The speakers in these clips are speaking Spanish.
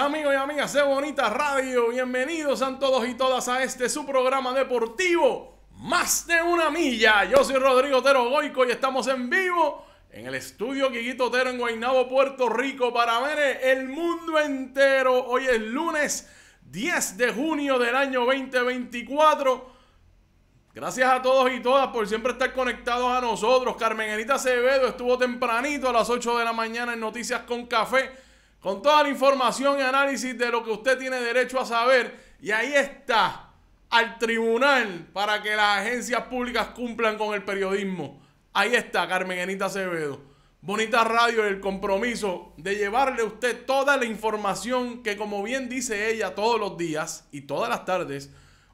amigos y amigas de Bonita Radio. Bienvenidos a todos y todas a este su programa deportivo, Más de una milla. Yo soy Rodrigo Otero Goico y estamos en vivo en el estudio Quiquito Otero en Guaynabo, Puerto Rico, para ver el mundo entero. Hoy es lunes 10 de junio del año 2024. Gracias a todos y todas por siempre estar conectados a nosotros. Carmen Anita Acevedo estuvo tempranito a las 8 de la mañana en Noticias con Café con toda la información y análisis de lo que usted tiene derecho a saber. Y ahí está, al tribunal, para que las agencias públicas cumplan con el periodismo. Ahí está, Carmen Anita Acevedo. Bonita Radio, el compromiso de llevarle a usted toda la información que, como bien dice ella, todos los días y todas las tardes,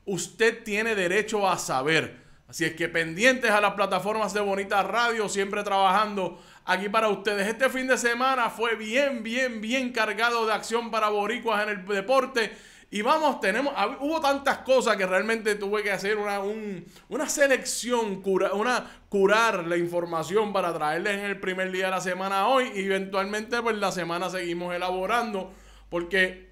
usted tiene derecho a saber. Así es que pendientes a las plataformas de Bonita Radio, siempre trabajando aquí para ustedes. Este fin de semana fue bien, bien, bien cargado de acción para boricuas en el deporte. Y vamos, tenemos, hubo tantas cosas que realmente tuve que hacer una, selección, una, curar la información para traerles en el primer día de la semana hoy. Y eventualmente, pues la semana seguimos elaborando. Porque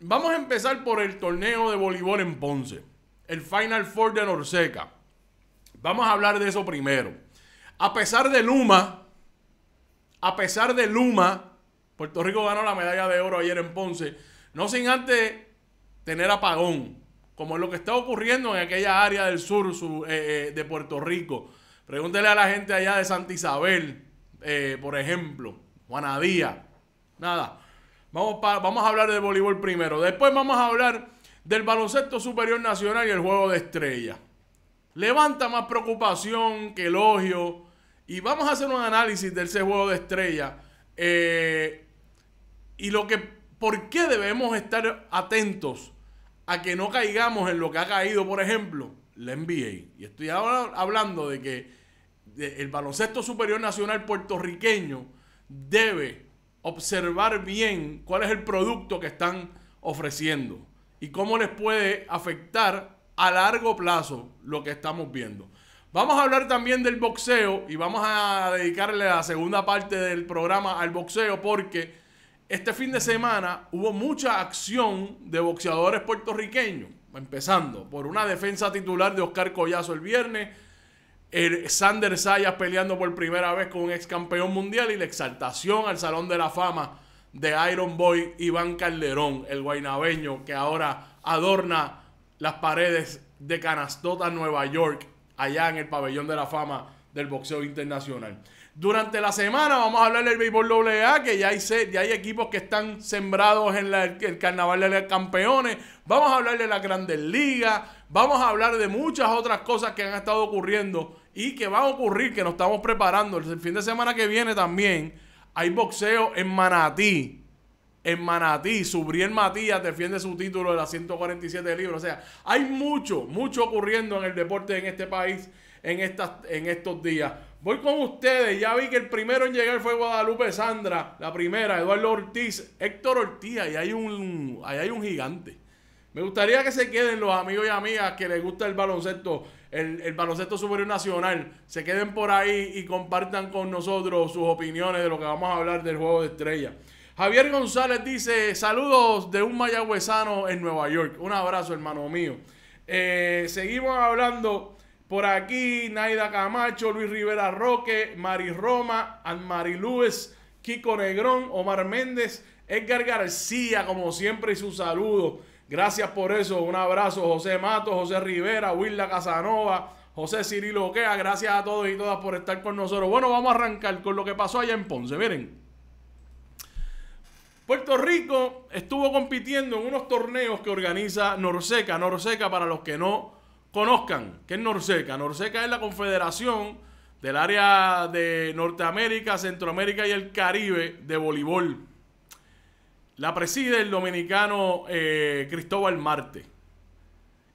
vamos a empezar por el torneo de voleibol en Ponce, el Final Four de Norseca. Vamos a hablar de eso primero. A pesar de Luma, a pesar de Luma, Puerto Rico ganó la medalla de oro ayer en Ponce, no sin antes tener apagón, como es lo que está ocurriendo en aquella área del sur, eh, eh, de Puerto Rico. Pregúntele a la gente allá de Santa Isabel, eh, por ejemplo, Juanadía. Nada. Vamos, vamos a hablar de voleibol primero. Después vamos a hablar del baloncesto superior nacional y el juego de estrellas. Levanta más preocupación que elogio y vamos a hacer un análisis del ese juego de estrella. Eh, y lo que, ¿por qué debemos estar atentos a que no caigamos en lo que ha caído, por ejemplo, la NBA? Y estoy hablando de que el baloncesto superior nacional puertorriqueño debe observar bien cuál es el producto que están ofreciendo y cómo les puede afectar a largo plazo lo que estamos viendo. Vamos a hablar también del boxeo y vamos a dedicarle la segunda parte del programa al boxeo porque este fin de semana hubo mucha acción de boxeadores puertorriqueños, empezando por una defensa titular de Oscar Collazo el viernes, Sander Sayas peleando por primera vez con un ex campeón mundial y la exaltación al Salón de la Fama de Iron Boy Iván Calderón, el guainabeño que ahora adorna las paredes de Canastota, Nueva York, allá en el pabellón de la fama del boxeo internacional. Durante la semana vamos a hablar del béisbol AA, que ya hay, ya hay equipos que están sembrados en el carnaval de los campeones. Vamos a hablar de la grandes ligas. Vamos a hablar de muchas otras cosas que han estado ocurriendo y que van a ocurrir, que nos estamos preparando. El fin de semana que viene también hay boxeo en Manatí en Manatí, Subriel Matías defiende su título de las 147 libros. O sea, hay mucho, mucho ocurriendo en el deporte en este país en, estas, en estos días. Voy con ustedes, ya vi que el primero en llegar fue Guadalupe Sandra, la primera, Eduardo Ortiz, Héctor Ortiz, Y hay un, hay un gigante. Me gustaría que se queden los amigos y amigas que les gusta el baloncesto, el, el, baloncesto superior nacional, se queden por ahí y compartan con nosotros sus opiniones de lo que vamos a hablar del juego de estrella. Javier González dice, saludos de un mayagüezano en Nueva York. Un abrazo, hermano mío. Eh, seguimos hablando por aquí, Naida Camacho, Luis Rivera Roque, Mari Roma, Anmari Kiko Negrón, Omar Méndez, Edgar García, como siempre, y su saludo. Gracias por eso. Un abrazo, José Mato, José Rivera, Wilda Casanova, José Cirilo Oquea. Gracias a todos y todas por estar con nosotros. Bueno, vamos a arrancar con lo que pasó allá en Ponce. Miren. Puerto Rico estuvo compitiendo en unos torneos que organiza Norseca. Norseca, para los que no conozcan, ¿qué es Norseca? Norseca es la confederación del área de Norteamérica, Centroamérica y el Caribe de voleibol. La preside el dominicano eh, Cristóbal Marte.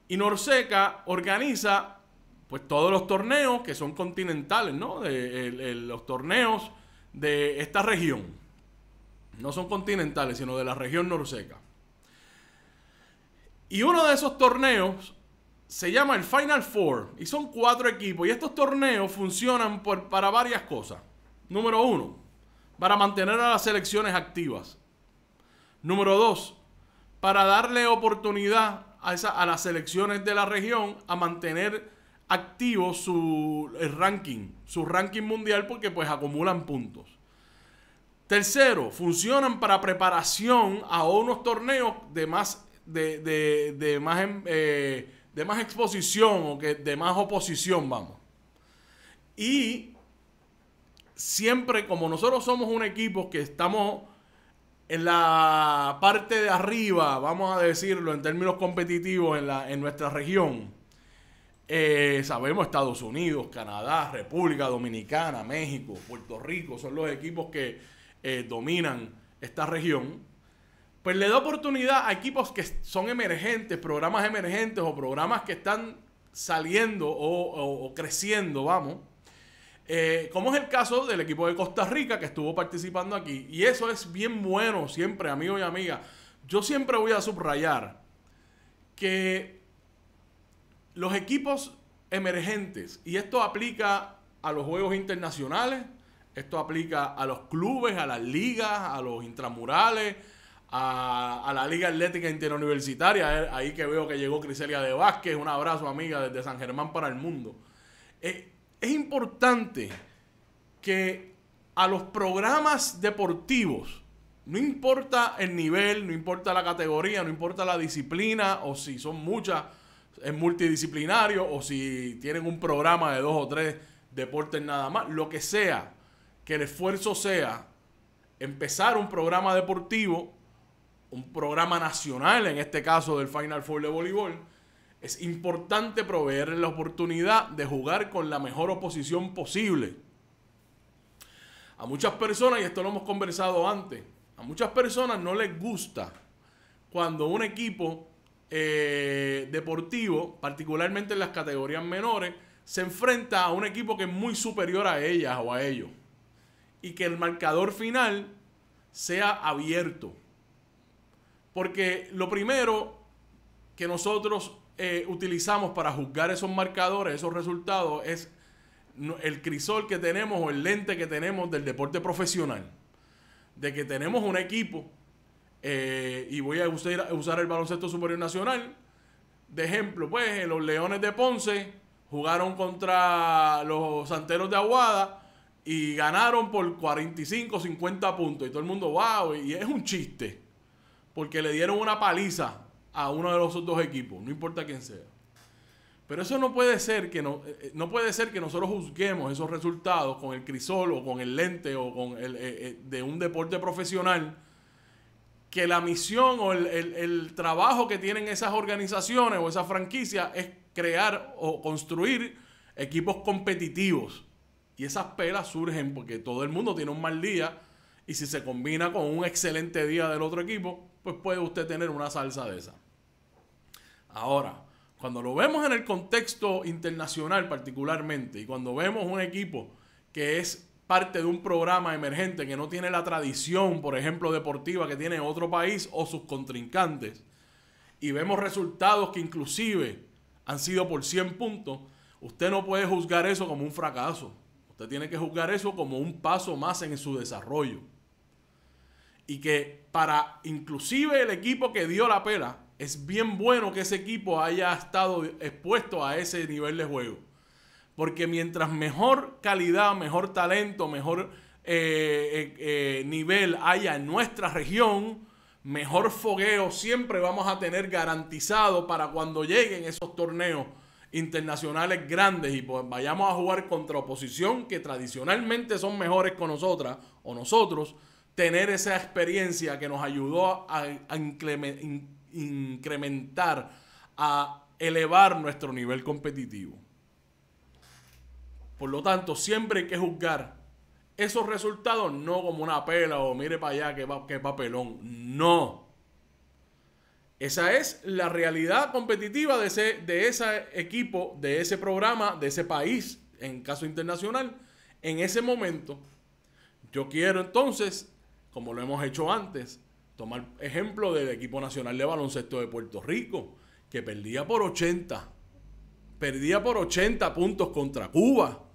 Y Norseca organiza pues todos los torneos que son continentales, ¿no? De, los torneos de esta región no son continentales, sino de la región norseca. Y uno de esos torneos se llama el Final Four y son cuatro equipos. Y estos torneos funcionan para varias cosas. Número uno, para mantener a las selecciones activas. Número dos, para darle oportunidad a, las selecciones de la región a mantener activo su ranking, su ranking mundial porque pues acumulan puntos. Tercero, funcionan para preparación a unos torneos de más, de, más, em, eh, de más exposición o que de más oposición, vamos. Y siempre, como nosotros somos un equipo que estamos en la parte de arriba, vamos a decirlo en términos competitivos en, la, en nuestra región, eh, sabemos Estados Unidos, Canadá, República Dominicana, México, Puerto Rico, son los equipos que eh, dominan esta región, pues le da oportunidad a equipos que son emergentes, programas emergentes o programas que están saliendo o, creciendo, vamos, eh, como es el caso del equipo de Costa Rica que estuvo participando aquí. Y eso es bien bueno siempre, amigo y amiga. Yo siempre voy a subrayar que los equipos emergentes, y esto aplica a los juegos internacionales, esto aplica a los clubes, a las ligas, a los intramurales, a, la Liga Atlética Interuniversitaria. Ahí que veo que llegó Criselia de Vázquez. Un abrazo, amiga, desde San Germán para el mundo. Eh, es importante que a los programas deportivos, no importa el nivel, no importa la categoría, no importa la disciplina, o si son muchas, es multidisciplinario, o si tienen un programa de dos o tres deportes nada más, lo que sea, que el esfuerzo sea empezar un programa deportivo, un programa nacional, en este caso del Final Four de voleibol, es importante proveer la oportunidad de jugar con la mejor oposición posible. A muchas personas, y esto lo hemos conversado antes, a muchas personas no les gusta cuando un equipo eh, deportivo, particularmente en las categorías menores, se enfrenta a un equipo que es muy superior a ellas o a ellos y que el marcador final sea abierto. Porque lo primero que nosotros eh, utilizamos para juzgar esos marcadores, esos resultados, es el crisol que tenemos o el lente que tenemos del deporte profesional. De que tenemos un equipo, eh, y voy a usar el baloncesto superior nacional, de ejemplo, pues los Leones de Ponce jugaron contra los Santeros de Aguada y ganaron por 45, 50 puntos. Y todo el mundo, wow, y es un chiste. Porque le dieron una paliza a uno de los dos equipos, no importa quién sea. Pero eso no puede ser que no, eh, eh, no puede ser que nosotros juzguemos esos resultados con el crisol o con el lente o con el, eh, de un deporte profesional que la misión o el trabajo que tienen esas organizaciones o esas franquicias es crear o construir equipos competitivos y esas pelas surgen porque todo el mundo tiene un mal día y si se combina con un excelente día del otro equipo, pues puede usted tener una salsa de esa. Ahora, cuando lo vemos en el contexto internacional particularmente y cuando vemos un equipo que es parte de un programa emergente que no tiene la tradición, por ejemplo, deportiva que tiene otro país o sus contrincantes, y vemos resultados que inclusive han sido por 100 puntos, usted no puede juzgar eso como un fracaso. Usted tiene que juzgar eso como un paso más en su desarrollo. Y que para inclusive el equipo que dio la pela, es bien bueno que ese equipo haya estado expuesto a ese nivel de juego. Porque mientras mejor calidad, mejor talento, mejor eh, eh, eh, nivel haya en nuestra región, mejor fogueo siempre vamos a tener garantizado para cuando lleguen esos torneos internacionales grandes y pues vayamos a jugar contra oposición que tradicionalmente son mejores con nosotras o nosotros, tener esa experiencia que nos ayudó a, incrementar, a elevar nuestro nivel competitivo. Por lo tanto, siempre hay que juzgar esos resultados no como una pela o mire para allá que, que papelón, no esa es la realidad competitiva de ese, de ese equipo, de ese programa, de ese país, en caso internacional, en ese momento. Yo quiero entonces, como lo hemos hecho antes, tomar ejemplo del equipo nacional de baloncesto de Puerto Rico, que perdía por 80. Perdía por 80 puntos contra Cuba.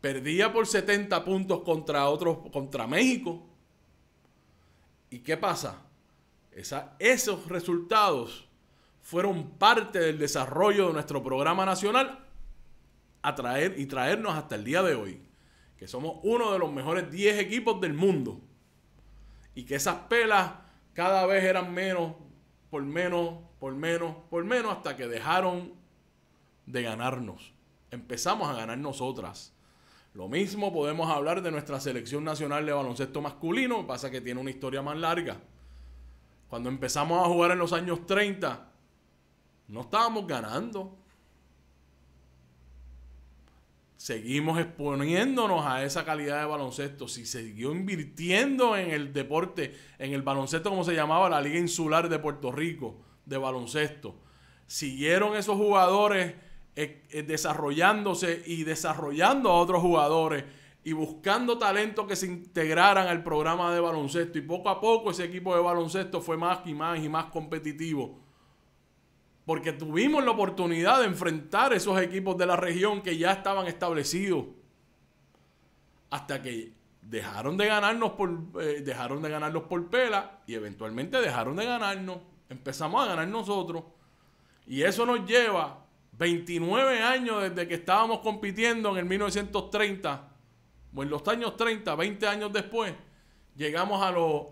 Perdía por 70 puntos contra otros, contra México. ¿Y qué pasa? esos resultados fueron parte del desarrollo de nuestro programa nacional a traer y traernos hasta el día de hoy, que somos uno de los mejores 10 equipos del mundo y que esas pelas cada vez eran menos, por menos, por menos, por menos, hasta que dejaron de ganarnos. Empezamos a ganar nosotras. Lo mismo podemos hablar de nuestra selección nacional de baloncesto masculino, pasa que tiene una historia más larga. Cuando empezamos a jugar en los años 30, no estábamos ganando. Seguimos exponiéndonos a esa calidad de baloncesto. Si siguió invirtiendo en el deporte, en el baloncesto como se llamaba la Liga Insular de Puerto Rico de baloncesto. Siguieron esos jugadores eh, eh, desarrollándose y desarrollando a otros jugadores y buscando talentos que se integraran al programa de baloncesto. Y poco a poco ese equipo de baloncesto fue más y más y más competitivo. Porque tuvimos la oportunidad de enfrentar esos equipos de la región que ya estaban establecidos. Hasta que dejaron de ganarnos por, eh, dejaron de ganarlos por pela y eventualmente dejaron de ganarnos. Empezamos a ganar nosotros. Y eso nos lleva 29 años desde que estábamos compitiendo en el 1930 pues en los años 30, 20 años después, llegamos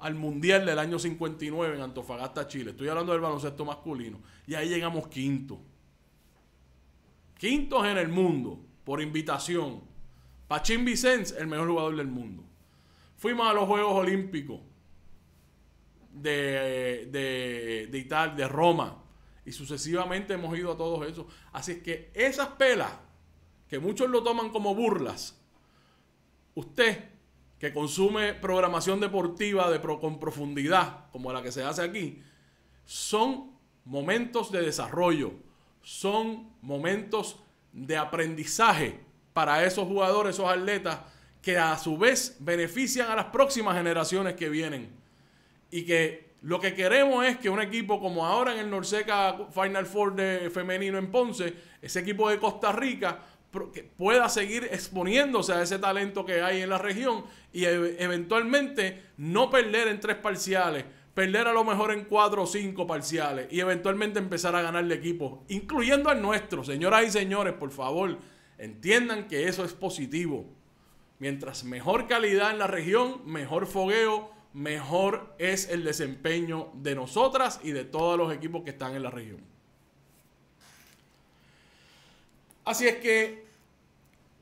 al Mundial del año 59 en Antofagasta, Chile. Estoy hablando del baloncesto masculino. Y ahí llegamos quinto. Quintos en el mundo, por invitación. Pachín Vicens, el mejor jugador del mundo. Fuimos a los Juegos Olímpicos de, de, de Italia, de Roma. Y sucesivamente hemos ido a todos esos. Así es que esas pelas, que muchos lo toman como burlas, usted que consume programación deportiva de con profundidad, como la que se hace aquí, son momentos de desarrollo, son momentos de aprendizaje para esos jugadores, esos atletas, que a su vez benefician a las próximas generaciones que vienen. Y que lo que queremos es que un equipo como ahora en el Norseca Final Four de femenino en Ponce, ese equipo de Costa Rica, que pueda seguir exponiéndose a ese talento que hay en la región y e, eventualmente no perder en tres parciales, perder a lo mejor en cuatro o cinco parciales y eventualmente empezar a ganarle equipo, incluyendo al nuestro. Señoras y señores, por favor, entiendan que eso es positivo. Mientras mejor calidad en la región, mejor fogueo, mejor es el desempeño de nosotras y de todos los equipos que están en la región. Así es que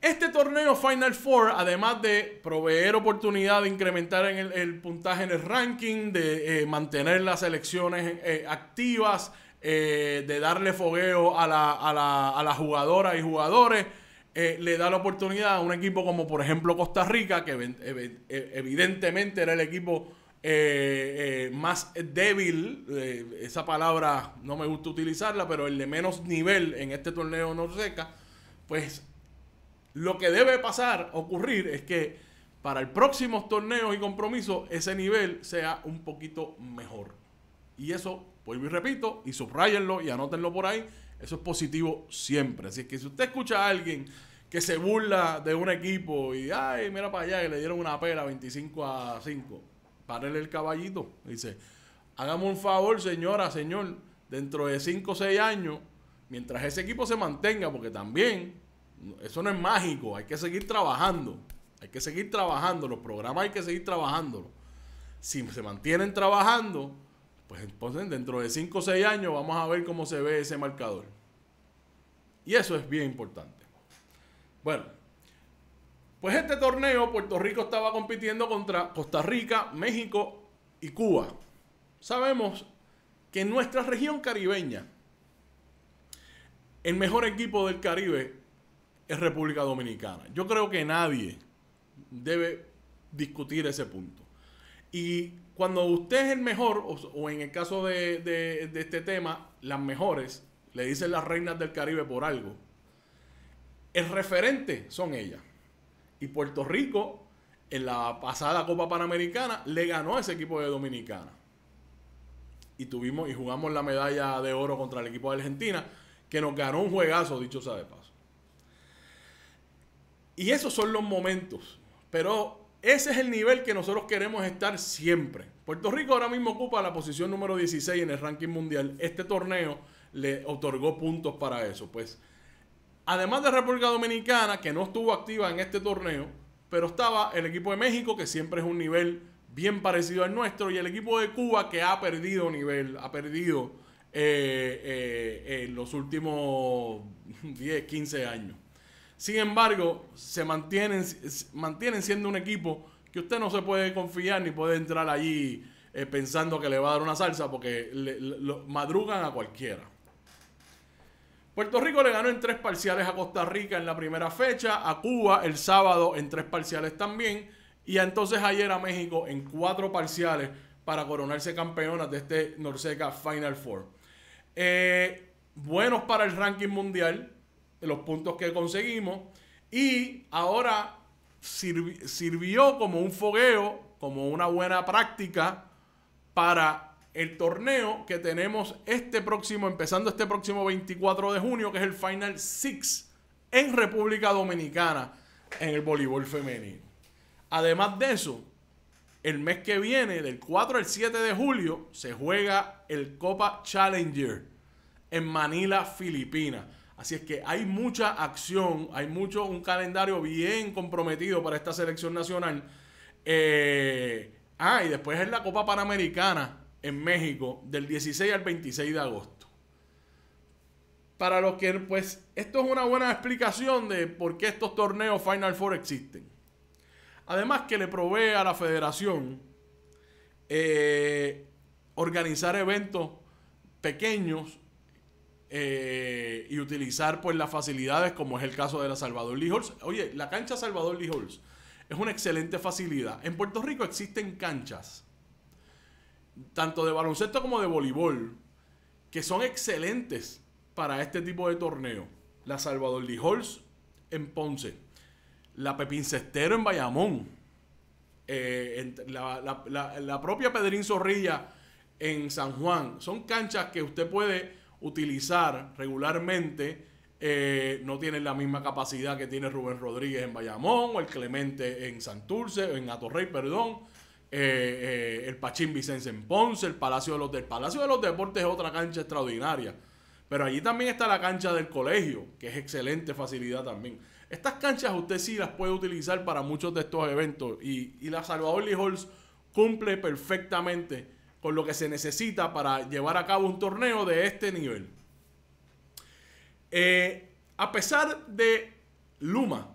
este torneo Final Four, además de proveer oportunidad de incrementar en el, puntaje en el ranking, de eh, mantener las selecciones eh, activas, eh, de darle fogueo a las jugadoras y jugadores, le da la oportunidad a un equipo como por ejemplo Costa Rica, que evidentemente era el equipo más débil, esa palabra no me gusta utilizarla, pero el de menos nivel en este torneo Norseca, pues lo que debe pasar, ocurrir, es que para el próximo torneo y compromiso ese nivel sea un poquito mejor. Y eso, vuelvo y repito, y subrayenlo y anótenlo por ahí, eso es positivo siempre. Así que si usted escucha a alguien que se burla de un equipo y, ay, mira para allá, que le dieron una pela 25 a 5, párele el caballito. Dice, hágame un favor, señora, señor, dentro de 5 o 6 años, mientras ese equipo se mantenga, porque también eso no es mágico, hay que seguir trabajando. Hay que seguir trabajando, los programas hay que seguir trabajándolos. Si se mantienen trabajando, pues entonces dentro de 5 o 6 años vamos a ver cómo se ve ese marcador. Y eso es bien importante. Bueno, pues este torneo Puerto Rico estaba compitiendo contra Costa Rica, México y Cuba. Sabemos que en nuestra región caribeña, el mejor equipo del Caribe es República Dominicana. Yo creo que nadie debe discutir ese punto. Y cuando usted es el mejor, o, en el caso de, este tema, las mejores, le dicen las reinas del Caribe por algo, el referente son ellas. Y Puerto Rico, en la pasada Copa Panamericana, le ganó a ese equipo de Dominicana. Y tuvimos y jugamos la medalla de oro contra el equipo de Argentina, que nos ganó un juegazo, dicho sea de paso. Y esos son los momentos. Pero ese es el nivel que nosotros queremos estar siempre. Puerto Rico ahora mismo ocupa la posición número 16 en el ranking mundial. Este torneo le otorgó puntos para eso. Pues, además de República Dominicana, que no estuvo activa en este torneo, pero estaba el equipo de México, que siempre es un nivel bien parecido al nuestro, y el equipo de Cuba, que ha perdido nivel, ha perdido eh, eh, en los últimos 10, 15 años. Sin embargo, se mantienen, mantienen siendo un equipo que usted no se puede confiar ni puede entrar allí eh, pensando que le va a dar una salsa porque lo madrugan a cualquiera. Puerto Rico le ganó en tres parciales a Costa Rica en la primera fecha, a Cuba el sábado en tres parciales también, y entonces ayer a México en cuatro parciales para coronarse campeonas de este Norseca Final Four. Eh, buenos para el ranking mundial, los puntos que conseguimos. Y ahora sirvió como un fogueo, como una buena práctica para el torneo que tenemos este próximo, empezando este próximo 24 de junio, que es el Final Six en República Dominicana en el voleibol femenino. Además de eso, el mes que viene, del 4 al 7 de julio, se juega el Copa Challenger en Manila, Filipinas. Así es que hay mucha acción, hay mucho, un calendario bien comprometido para esta selección nacional. Eh, ah, y después es la Copa Panamericana en México del 16 al 26 de agosto. Para los que, pues, esto es una buena explicación de por qué estos torneos Final Four existen. Además que le provee a la federación eh, organizar eventos pequeños eh, y utilizar pues las facilidades como es el caso de la Salvador Lee Oye, la cancha Salvador Lee es una excelente facilidad. En Puerto Rico existen canchas, tanto de baloncesto como de voleibol, que son excelentes para este tipo de torneo. La Salvador Lee en Ponce, la pepin Cestero en Bayamón, eh, la, la propia Pedrín Zorrilla en San Juan. Son canchas que usted puede utilizar regularmente eh, no tienen la misma capacidad que tiene Rubén Rodríguez en Bayamón, o el Clemente en Santurce, o en Atorrey, perdón, eh, eh, el Pachín Vicente en Ponce, el Palacio de los el Palacio de los Deportes es otra cancha extraordinaria. Pero allí también está la cancha del colegio, que es excelente facilidad también. Estas canchas usted sí las puede utilizar para muchos de estos eventos y, y la Salvador Halls cumple perfectamente con lo que se necesita para llevar a cabo un torneo de este nivel. Eh, a pesar de Luma,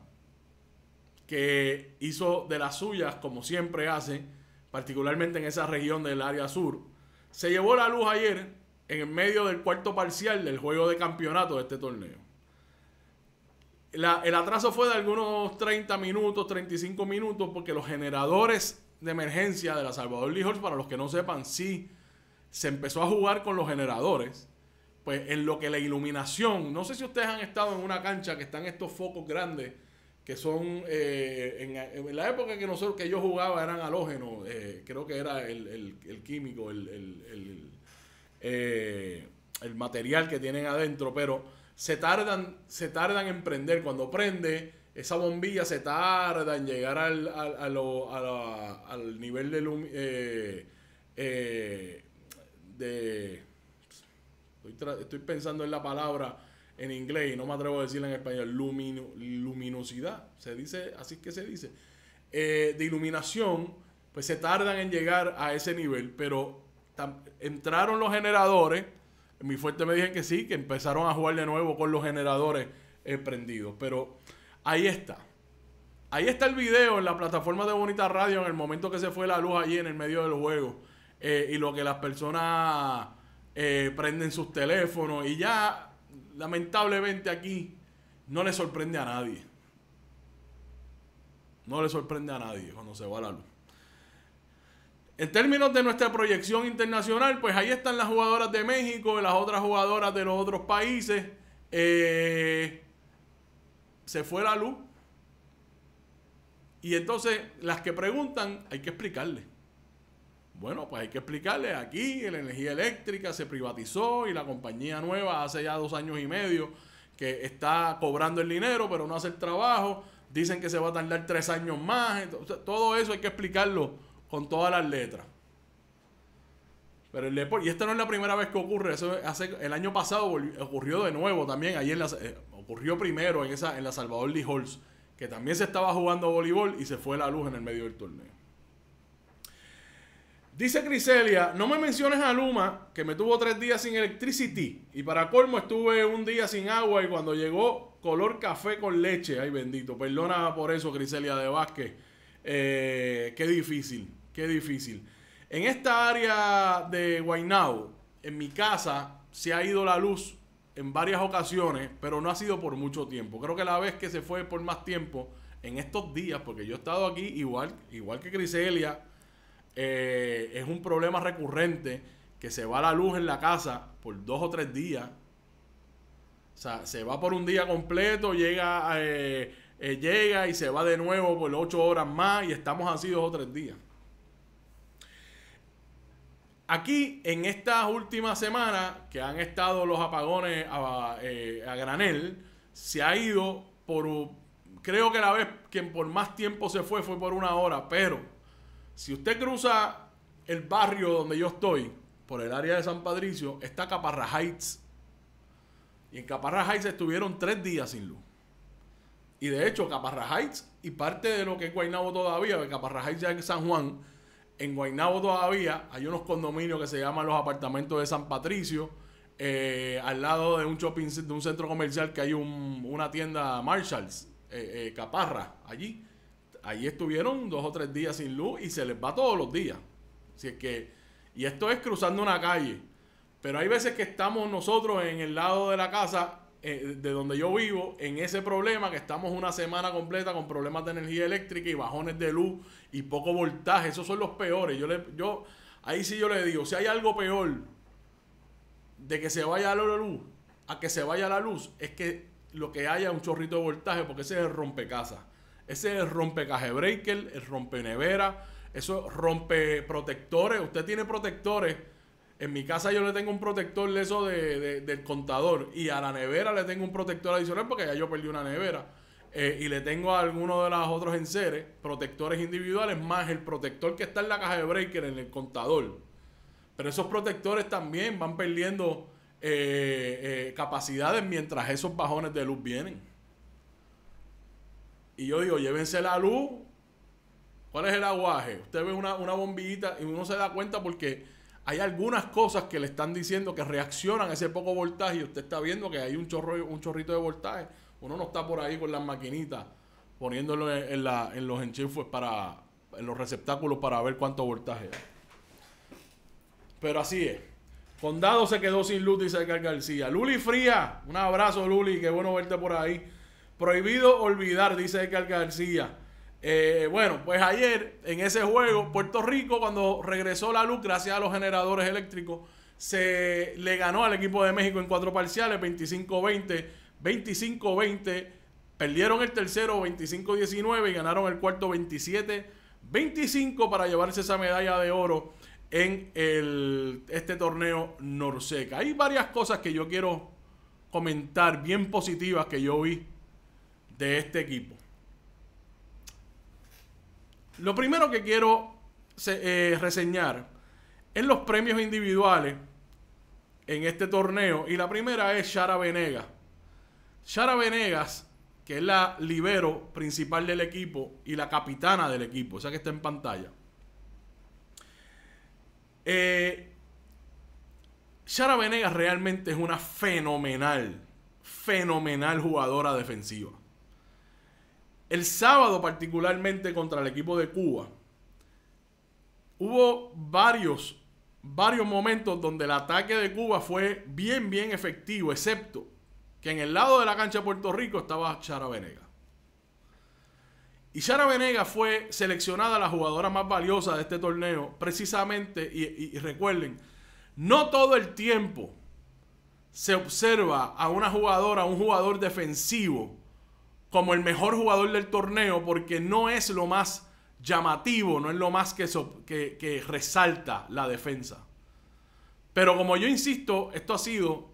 que hizo de las suyas como siempre hace, particularmente en esa región del área sur, se llevó la luz ayer en medio del cuarto parcial del juego de campeonato de este torneo. el atraso fue de algunos 30 minutos, 35 minutos, porque los generadores de emergencia de la Salvador Lijos, para los que no sepan, sí se empezó a jugar con los generadores, pues en lo que la iluminación, no sé si ustedes han estado en una cancha que están estos focos grandes, que son, eh, en, la época que nosotros, que yo jugaba, eran halógenos, eh, creo que era el, químico, el, eh, el material que tienen adentro, pero se tardan, se tardan en prender. Cuando prende, esa bombilla se tarda en llegar al, nivel de, eh, eh, de estoy, pensando en la palabra en inglés y no me atrevo a decirla en español, luminosidad, se dice, así que se dice, eh, de iluminación, pues se tardan en llegar a ese nivel, pero entraron los generadores, mi fuerte me dicen que sí, que empezaron a jugar de nuevo con los generadores eh, prendidos, pero Ahí está. Ahí está el video en la plataforma de Bonita Radio en el momento que se fue la luz allí en el medio del juego. Eh, y lo que las personas eh, prenden sus teléfonos. Y ya, lamentablemente aquí, no le sorprende a nadie. No le sorprende a nadie cuando se va la luz. En términos de nuestra proyección internacional, pues ahí están las jugadoras de México y las otras jugadoras de los otros países. Eh, se fue la luz. Y entonces las que preguntan hay que explicarle. Bueno, pues hay que explicarle, aquí la energía eléctrica se privatizó y la compañía nueva hace ya dos años y medio que está cobrando el dinero pero no hace el trabajo, dicen que se va a tardar tres años más, entonces, todo eso hay que explicarlo con todas las letras. Pero el y esta no es la primera vez que ocurre, eso hace, el año pasado ocurrió de nuevo también, ahí en la, eh, ocurrió primero en, esa, en la Salvador Lijols, que también se estaba jugando voleibol y se fue la luz en el medio del torneo. Dice Criselia, no me menciones a Luma, que me tuvo tres días sin electricity. Y para colmo estuve un día sin agua y cuando llegó color café con leche. Ay, bendito. Perdona por eso, Criselia de Vázquez. Eh, qué difícil, qué difícil. En esta área de Guaynao, en mi casa, se ha ido la luz en varias ocasiones, pero no ha sido por mucho tiempo. Creo que la vez que se fue por más tiempo, en estos días, porque yo he estado aquí igual, igual que Criselia, eh, es un problema recurrente que se va la luz en la casa por dos o tres días. O sea, se va por un día completo, llega, eh, eh, llega y se va de nuevo por ocho horas más y estamos así dos o tres días. Aquí, en estas últimas semanas, que han estado los apagones a, eh, granel, se ha ido por. Creo que la vez que por más tiempo se fue fue por una hora, pero si usted cruza el barrio donde yo estoy, por el área de San Patricio, está Caparra Heights. Y en Caparra Heights estuvieron tres días sin luz. Y de hecho, Caparra Heights y parte de lo que es Guaynabo todavía, Caparra Heights ya en San Juan, en Guaynabo todavía hay unos condominios que se llaman los apartamentos de San Patricio. Eh, al lado de un shopping, de un centro comercial que hay una tienda Marshalls, eh, eh, Caparra, allí. Allí estuvieron dos o tres días sin luz y se les va todos los días. Así es que, y esto es cruzando una calle. Pero hay veces que estamos nosotros en el lado de la casa eh, de donde yo vivo, en ese problema que estamos una semana completa con problemas de energía eléctrica y bajones de luz y poco voltaje. Esos son los peores. Yo, le, yo ahí sí yo le digo, si hay algo peor de que se vaya la luz, a que se vaya la luz, es que lo que haya un chorrito de voltaje, porque ese es el rompecasa. Ese es el rompecaje breaker, el rompenevera, eso rompe protectores. Usted tiene protectores en mi casa yo le tengo un protector de eso del contador y a la nevera le tengo un protector adicional porque ya yo perdí una nevera. Eh, y le tengo a alguno de los otros enseres, protectores individuales, más el protector que está en la caja de breaker, en el contador. Pero esos protectores también van perdiendo eh, eh, capacidades mientras esos bajones de luz vienen. Y yo digo, llévense la luz. ¿Cuál es el aguaje? Usted ve una, una bombillita y uno se da cuenta porque hay algunas cosas que le están diciendo que reaccionan a ese poco voltaje y usted está viendo que hay un, chorro, un chorrito de voltaje. Uno no está por ahí con las maquinitas poniéndolo en, los enchufes para, en los receptáculos para ver cuánto voltaje Pero así es. Condado se quedó sin luz, dice Edgar García. Luli Fría, un abrazo Luli, qué bueno verte por ahí. Prohibido olvidar, dice Edgar García. Eh, bueno, pues ayer en ese juego, Puerto Rico, cuando regresó la luz, gracias a los generadores eléctricos, se le ganó al equipo de México en cuatro parciales, 25-20, 25-20. Perdieron el tercero 25-19 y ganaron el cuarto 27-25 para llevarse esa medalla de oro en el, este torneo Norseca. Hay varias cosas que yo quiero comentar bien positivas que yo vi de este equipo. Lo primero que quiero eh, reseñar es los premios individuales en este torneo. Y la primera es Shara Venegas. Shara Venegas, que es la libero principal del equipo y la capitana del equipo, o sea que está en pantalla. Eh, Shara Venegas realmente es una fenomenal, fenomenal jugadora defensiva. El sábado particularmente contra el equipo de Cuba, hubo varios, varios momentos donde el ataque de Cuba fue bien, bien efectivo, excepto que en el lado de la cancha de Puerto Rico estaba Chara Venega. Y Chara Venega fue seleccionada la jugadora más valiosa de este torneo, precisamente, y, y recuerden, no todo el tiempo se observa a una jugadora, a un jugador defensivo como el mejor jugador del torneo porque no es lo más llamativo, no es lo más que, resalta la defensa. Pero como yo insisto, esto ha sido,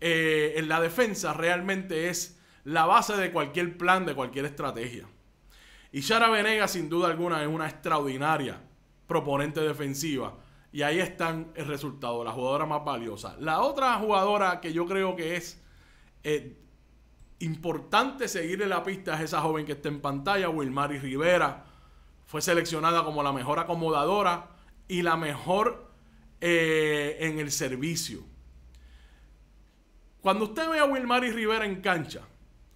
eh, en la defensa realmente es la base de cualquier plan, de cualquier estrategia. Y Shara Venegas, sin duda alguna, es una extraordinaria proponente defensiva. Y ahí están el resultado, la jugadora más valiosa. La otra jugadora que yo creo que es eh, Importante seguirle la pista a esa joven que está en pantalla, Wilmary Rivera. Fue seleccionada como la mejor acomodadora y la mejor eh, en el servicio. Cuando usted ve a Wilmary Rivera en cancha,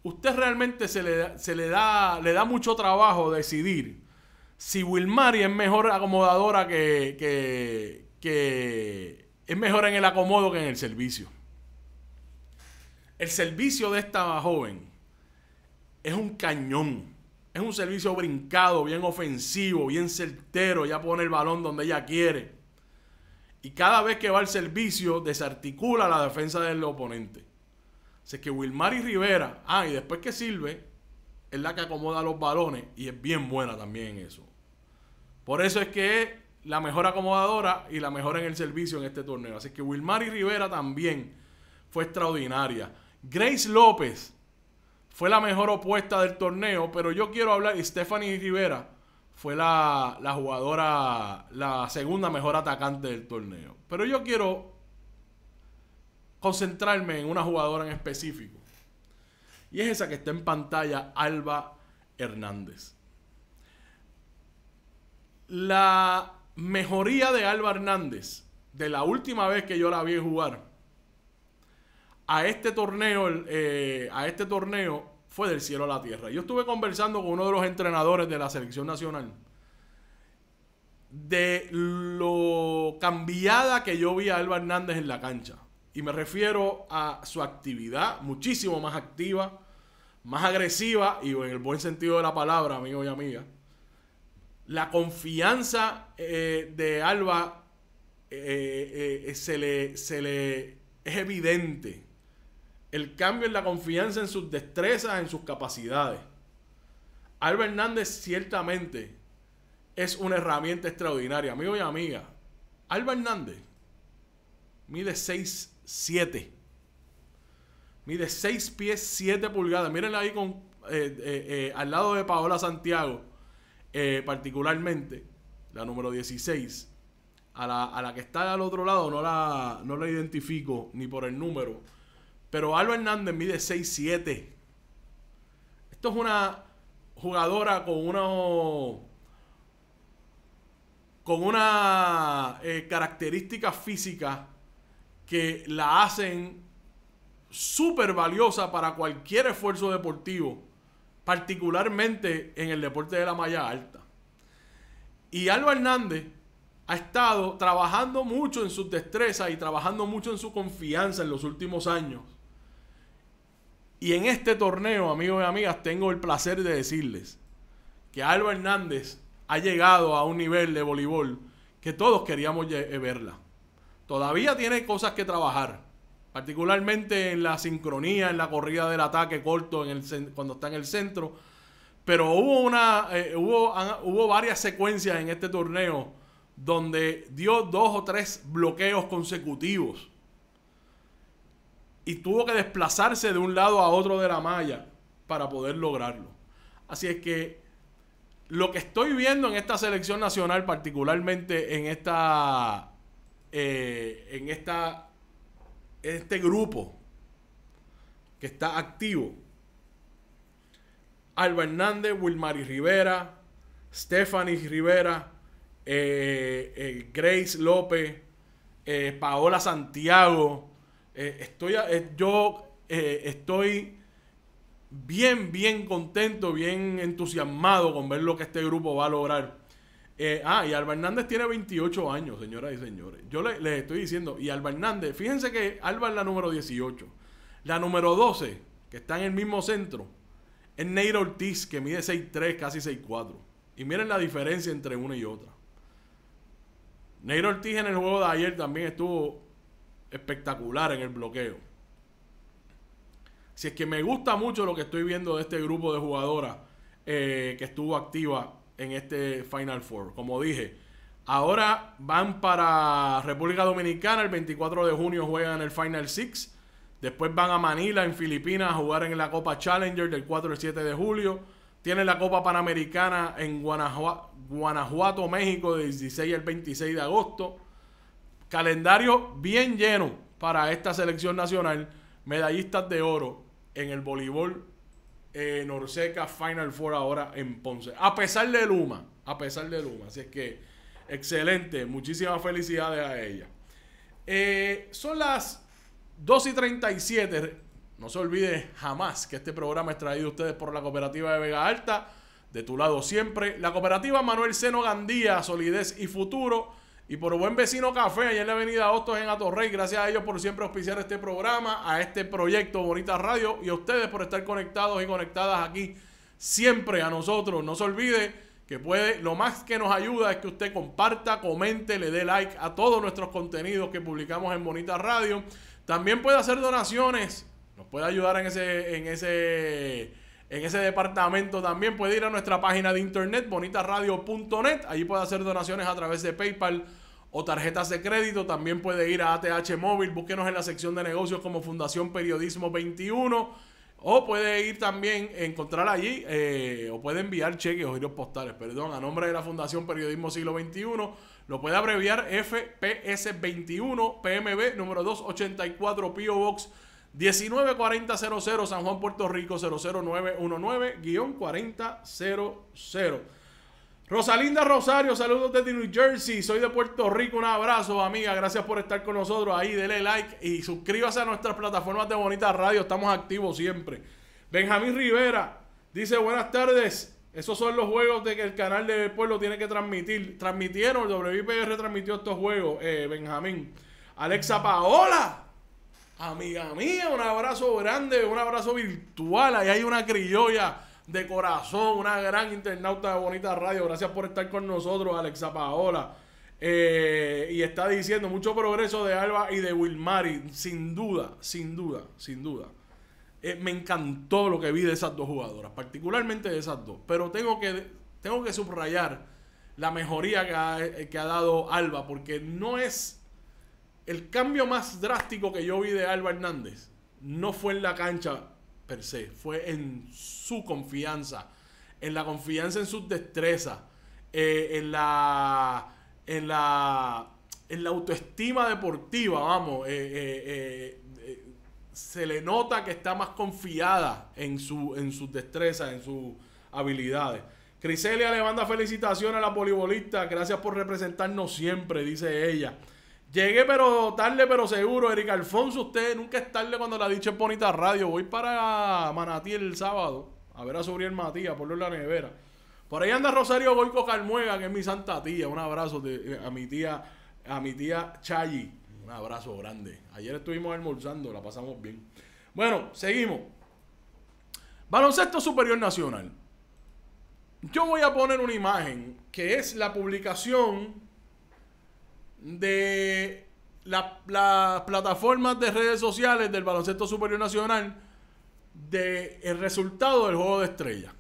usted realmente se le, se le, da, le da mucho trabajo decidir si Wilmary es mejor acomodadora que, que es mejor en el acomodo que en el servicio. El servicio de esta joven es un cañón. Es un servicio brincado, bien ofensivo, bien certero. ya pone el balón donde ella quiere. Y cada vez que va al servicio, desarticula la defensa del oponente. Así que Wilmary Rivera, ah, y después que sirve, es la que acomoda los balones y es bien buena también eso. Por eso es que es la mejor acomodadora y la mejor en el servicio en este torneo. Así que Wilmary Rivera también fue extraordinaria. Grace López fue la mejor opuesta del torneo, pero yo quiero hablar, y Stephanie Rivera fue la, la jugadora, la segunda mejor atacante del torneo. Pero yo quiero concentrarme en una jugadora en específico. Y es esa que está en pantalla, Alba Hernández. La mejoría de Alba Hernández de la última vez que yo la vi jugar a este torneo, eh, a este torneo fue del cielo a la tierra. Yo estuve conversando con uno de los entrenadores de la selección nacional de lo cambiada que yo vi a Alba Hernández en la cancha. Y me refiero a su actividad, muchísimo más activa, más agresiva y en el buen sentido de la palabra, amigo y amiga. La confianza eh, de Alba eh, se, le, se le es evidente. El cambio en la confianza en sus destrezas, en sus capacidades. Alba Hernández ciertamente es una herramienta extraordinaria, amigo y amiga. Alba Hernández mide 6'7". Mide 6 pies 7 pulgadas. Mírenla ahí con, eh, eh, eh, al lado de Paola Santiago, particularmente, la número 16. A la, que está al otro lado no la, no la identifico ni por el número pero Alba Hernández mide 6'7. Esto es una jugadora con una... con una eh, característica física que la hacen súper valiosa para cualquier esfuerzo deportivo, particularmente en el deporte de la malla alta. Y Alba Hernández ha estado trabajando mucho en su destreza y trabajando mucho en su confianza en los últimos años y en este torneo, amigos y amigas, tengo el placer de decirles que Alba Hernández ha llegado a un nivel de voleibol que todos queríamos eh, verla. Todavía tiene cosas que trabajar, particularmente en la sincronía, en la corrida del ataque corto en el, cuando está en el centro. Pero hubo, una, eh, hubo, hubo varias secuencias en este torneo donde dio dos o tres bloqueos consecutivos y tuvo que desplazarse de un lado a otro de la malla para poder lograrlo. Así es que lo que estoy viendo en esta selección nacional, particularmente en esta, eh, en esta, este grupo que está activo, Alba Hernández, Wilmary Rivera, Stephanie Rivera, eh, eh, Grace López, Paola Santiago, eh, estoy, eh, yo eh, estoy bien, bien contento, bien entusiasmado con ver lo que este grupo va a lograr. ah, y Alba Hernández tiene 28 años, señoras y señores. Yo les estoy diciendo, y Alba Hernández, fíjense que Alba es la número 18. La número 12, que está en el mismo centro, es Neira Ortiz, que mide 6'3, casi 6'4. Y miren la diferencia entre una y otra. Neira Ortiz en el juego de ayer también estuvo espectacular en el bloqueo. Si es que me gusta mucho lo que estoy viendo de este grupo de jugadoras eh, que estuvo activa en este Final Four. Como dije, ahora van para República Dominicana, el 24 de junio juegan el Final Six. Después van a Manila, en Filipinas, a jugar en la Copa Challenger del 4 al 7 de julio. Tienen la Copa Panamericana en Guanajuato, Guanajuato México, del 16 al 26 de agosto. Calendario bien lleno para esta selección nacional. Medallistas de oro en el voleibol eh, Norseca Final Four ahora en Ponce. A pesar de Luma, a pesar de Luma. Así es que, excelente. Muchísimas felicidades a ella. Eh, son las 2 y 37. No se olvide jamás que este programa es traído a ustedes por la cooperativa de Vega Alta. De tu lado siempre. La cooperativa Manuel Seno Gandía, Solidez y Futuro y por buen vecino café, allá en la avenida Hostos en Atorrey, gracias a ellos por siempre auspiciar este programa, a este proyecto Bonita Radio y a ustedes por estar conectados y conectadas aquí siempre a nosotros. No se olvide que puede, lo más que nos ayuda es que usted comparta, comente, le dé like a todos nuestros contenidos que publicamos en Bonita Radio. También puede hacer donaciones, nos puede ayudar en ese, en ese en ese departamento también. Puede ir a nuestra página de internet, bonitaradio.net. Allí puede hacer donaciones a través de PayPal o tarjetas de crédito. También puede ir a ATH Móvil. Búsquenos en la sección de negocios como Fundación Periodismo 21. O puede ir también, encontrar allí, eh, o puede enviar cheques o giros postales, perdón, a nombre de la Fundación Periodismo Siglo 21. Lo puede abreviar FPS21 PMB número 284 PO Box 194000 San Juan, Puerto Rico 00919-4000. Rosalinda Rosario, saludos desde New Jersey. Soy de Puerto Rico. Un abrazo, amiga. Gracias por estar con nosotros. Ahí, dele like y suscríbase a nuestras plataformas de Bonita Radio. Estamos activos siempre. Benjamín Rivera dice: Buenas tardes. Esos son los juegos de que el canal de pueblo tiene que transmitir. Transmitieron, el WIPR transmitió estos juegos, eh, Benjamín. Alexa Paola amiga mía, un abrazo grande, un abrazo virtual. Ahí hay una criolla de corazón, una gran internauta de Bonita Radio. Gracias por estar con nosotros, Alexa Paola. Eh, y está diciendo mucho progreso de Alba y de Wilmari, sin duda, sin duda, sin duda. Eh, me encantó lo que vi de esas dos jugadoras, particularmente de esas dos. Pero tengo que, tengo que subrayar la mejoría que ha dado Alba, porque no es el cambio más drástico que yo vi de Alba Hernández no fue en la cancha per se, fue en su confianza, en la confianza en sus destrezas, eh, en la en la en la autoestima deportiva, vamos, eh, eh, se le nota que está más confiada en su en sus destrezas, en sus habilidades. Criselia le manda felicitaciones a la polibolista, gracias por representarnos siempre, dice ella. Llegué pero tarde pero seguro, Eric Alfonso, usted nunca es tarde cuando la dicha es bonita radio. Voy para Manatí el sábado a ver a Suriel Matías, lo de la nevera. Por ahí anda Rosario Goico Carmuega, que es mi santa tía. Un abrazo eh, a mi tía, a mi tía Chayi. Un abrazo grande. Ayer estuvimos almorzando, la pasamos bien. Bueno, seguimos. Baloncesto Superior Nacional. Yo voy a poner una imagen que es la publicación de las plataformas de redes sociales del baloncesto superior nacional del el resultado del juego de estrella.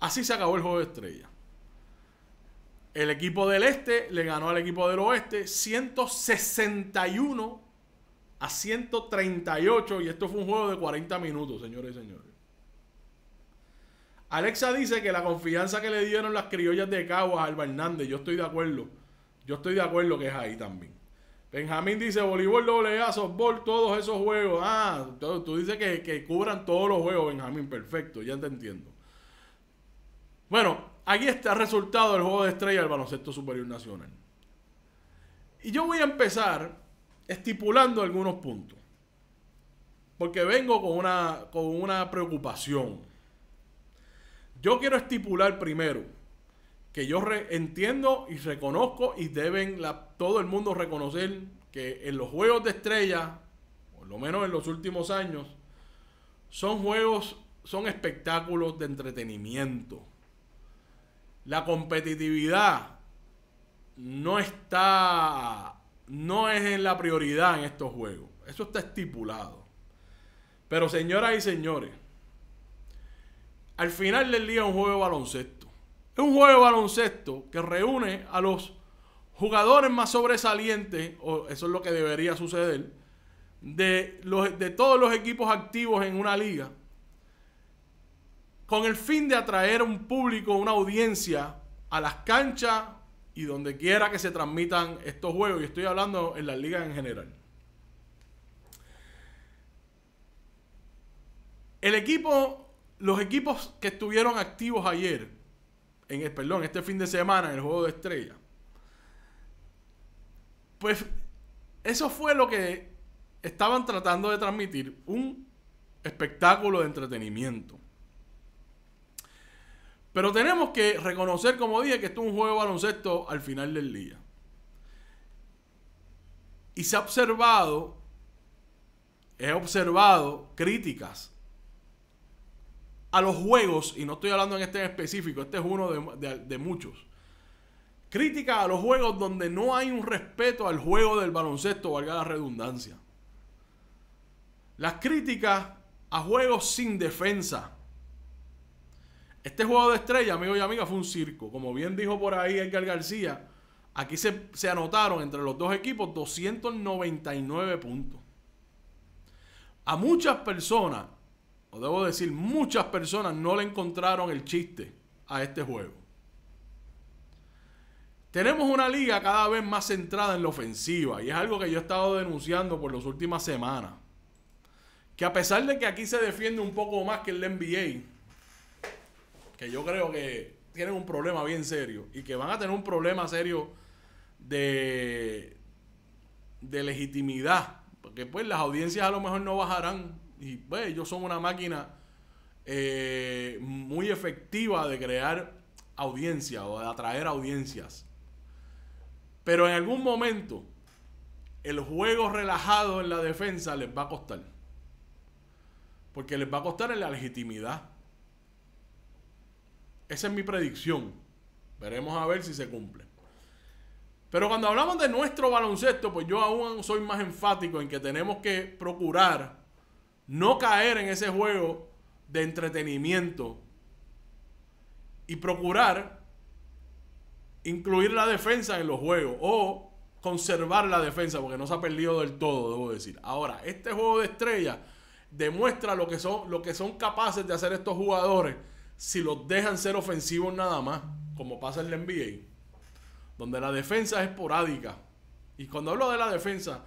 Así se acabó el juego de estrella. El equipo del este le ganó al equipo del oeste 161 a 138 y esto fue un juego de 40 minutos, señores y señores. Alexa dice que la confianza que le dieron las criollas de Caguas a Alba Hernández, yo estoy de acuerdo. Yo estoy de acuerdo que es ahí también. Benjamín dice, voleibol, doble A, softball, todos esos juegos. Ah, tú, dices que, que, cubran todos los juegos, Benjamín. Perfecto, ya te entiendo. Bueno, aquí está el resultado del juego de estrella del baloncesto superior nacional. Y yo voy a empezar estipulando algunos puntos. Porque vengo con una, con una preocupación. Yo quiero estipular primero que yo entiendo y reconozco y deben todo el mundo reconocer que en los juegos de estrella, por lo menos en los últimos años, son juegos, son espectáculos de entretenimiento. La competitividad no está, no es en la prioridad en estos juegos. Eso está estipulado. Pero señoras y señores, al final del día es un juego de baloncesto. Es un juego de baloncesto que reúne a los jugadores más sobresalientes, o eso es lo que debería suceder, de, los, de todos los equipos activos en una liga, con el fin de atraer un público, una audiencia a las canchas y donde quiera que se transmitan estos juegos. Y estoy hablando en las ligas en general. El equipo los equipos que estuvieron activos ayer, en perdón, este fin de semana en el juego de estrella, pues eso fue lo que estaban tratando de transmitir, un espectáculo de entretenimiento. Pero tenemos que reconocer, como dije, que esto es un juego de baloncesto al final del día. Y se ha observado, he observado críticas a los juegos, y no estoy hablando en este en específico, este es uno de, muchos. Crítica a los juegos donde no hay un respeto al juego del baloncesto, valga la redundancia. Las críticas a juegos sin defensa. Este juego de estrella, amigos y amigas, fue un circo. Como bien dijo por ahí Edgar García, aquí se, se anotaron entre los dos equipos 299 puntos. A muchas personas o debo decir, muchas personas no le encontraron el chiste a este juego. Tenemos una liga cada vez más centrada en la ofensiva y es algo que yo he estado denunciando por las últimas semanas. Que a pesar de que aquí se defiende un poco más que el NBA, que yo creo que tienen un problema bien serio y que van a tener un problema serio de, de legitimidad, porque pues las audiencias a lo mejor no bajarán y pues, ellos son una máquina eh, muy efectiva de crear audiencia o de atraer audiencias. Pero en algún momento, el juego relajado en la defensa les va a costar. Porque les va a costar en la legitimidad. Esa es mi predicción. Veremos a ver si se cumple. Pero cuando hablamos de nuestro baloncesto, pues yo aún soy más enfático en que tenemos que procurar no caer en ese juego de entretenimiento y procurar incluir la defensa en los juegos o conservar la defensa porque no se ha perdido del todo, debo decir. Ahora, este juego de estrella demuestra lo que son, lo que son capaces de hacer estos jugadores si los dejan ser ofensivos nada más, como pasa en la NBA, donde la defensa es esporádica. Y cuando hablo de la defensa,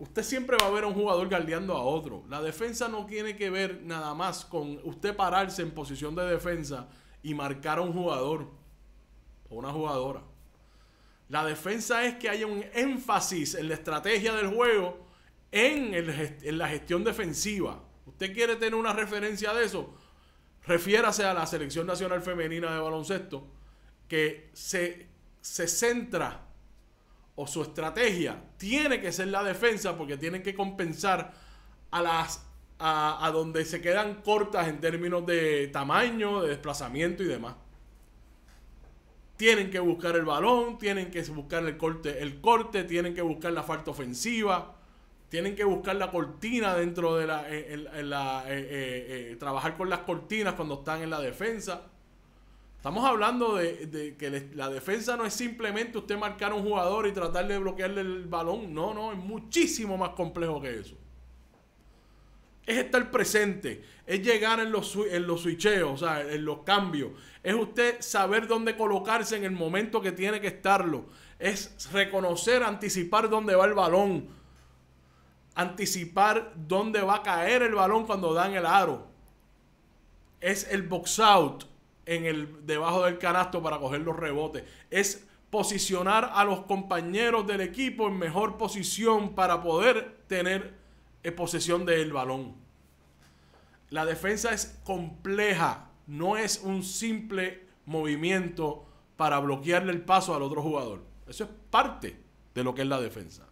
Usted siempre va a ver a un jugador galdeando a otro. La defensa no tiene que ver nada más con usted pararse en posición de defensa y marcar a un jugador o una jugadora. La defensa es que haya un énfasis en la estrategia del juego, en, en la gestión defensiva. ¿Usted quiere tener una referencia de eso? Refiérase a la Selección Nacional Femenina de Baloncesto, que se, se centra o su estrategia tiene que ser la defensa porque tienen que compensar a las a, donde se quedan cortas en términos de tamaño, de desplazamiento y demás. Tienen que buscar el balón, tienen que buscar el corte, el corte, tienen que buscar la falta ofensiva, tienen que buscar la cortina dentro de la, eh, eh, eh, trabajar con las cortinas cuando están en la defensa. Estamos hablando de, que la defensa no es simplemente usted marcar a un jugador y tratar de bloquearle el balón. No, no, es muchísimo más complejo que eso. Es estar presente, es llegar en los, en switcheos, o sea, en los cambios. Es usted saber dónde colocarse en el momento que tiene que estarlo. Es reconocer, anticipar dónde va el balón. Anticipar dónde va a caer el balón cuando dan el aro. Es el box out en el, debajo del canasto para coger los rebotes. Es posicionar a los compañeros del equipo en mejor posición para poder tener eh, posesión del balón. La defensa es compleja, no es un simple movimiento para bloquearle el paso al otro jugador. Eso es parte de lo que es la defensa.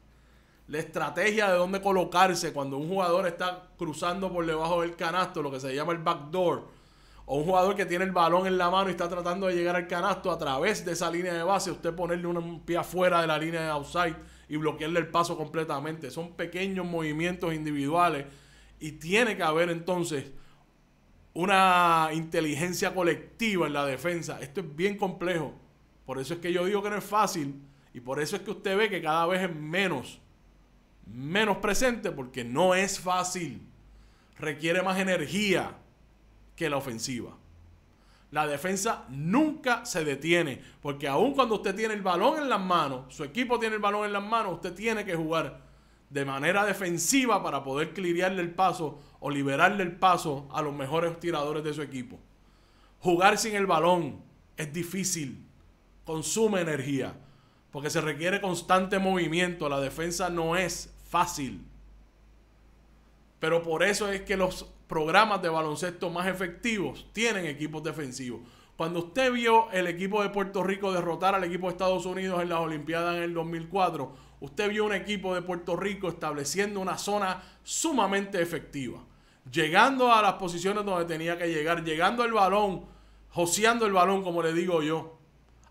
La estrategia de dónde colocarse cuando un jugador está cruzando por debajo del canasto, lo que se llama el backdoor, o un jugador que tiene el balón en la mano y está tratando de llegar al canasto a través de esa línea de base, usted ponerle un pie afuera de la línea de outside y bloquearle el paso completamente. Son pequeños movimientos individuales y tiene que haber entonces una inteligencia colectiva en la defensa. Esto es bien complejo. Por eso es que yo digo que no es fácil y por eso es que usted ve que cada vez es menos, menos presente porque no es fácil. Requiere más energía que la ofensiva. La defensa nunca se detiene, porque aun cuando usted tiene el balón en las manos, su equipo tiene el balón en las manos, usted tiene que jugar de manera defensiva para poder cliriarle el paso o liberarle el paso a los mejores tiradores de su equipo. Jugar sin el balón es difícil, consume energía, porque se requiere constante movimiento, la defensa no es fácil. Pero por eso es que los programas de baloncesto más efectivos tienen equipos defensivos. Cuando usted vio el equipo de Puerto Rico derrotar al equipo de Estados Unidos en las Olimpiadas en el 2004, usted vio un equipo de Puerto Rico estableciendo una zona sumamente efectiva, llegando a las posiciones donde tenía que llegar, llegando al balón, joseando el balón, como le digo yo,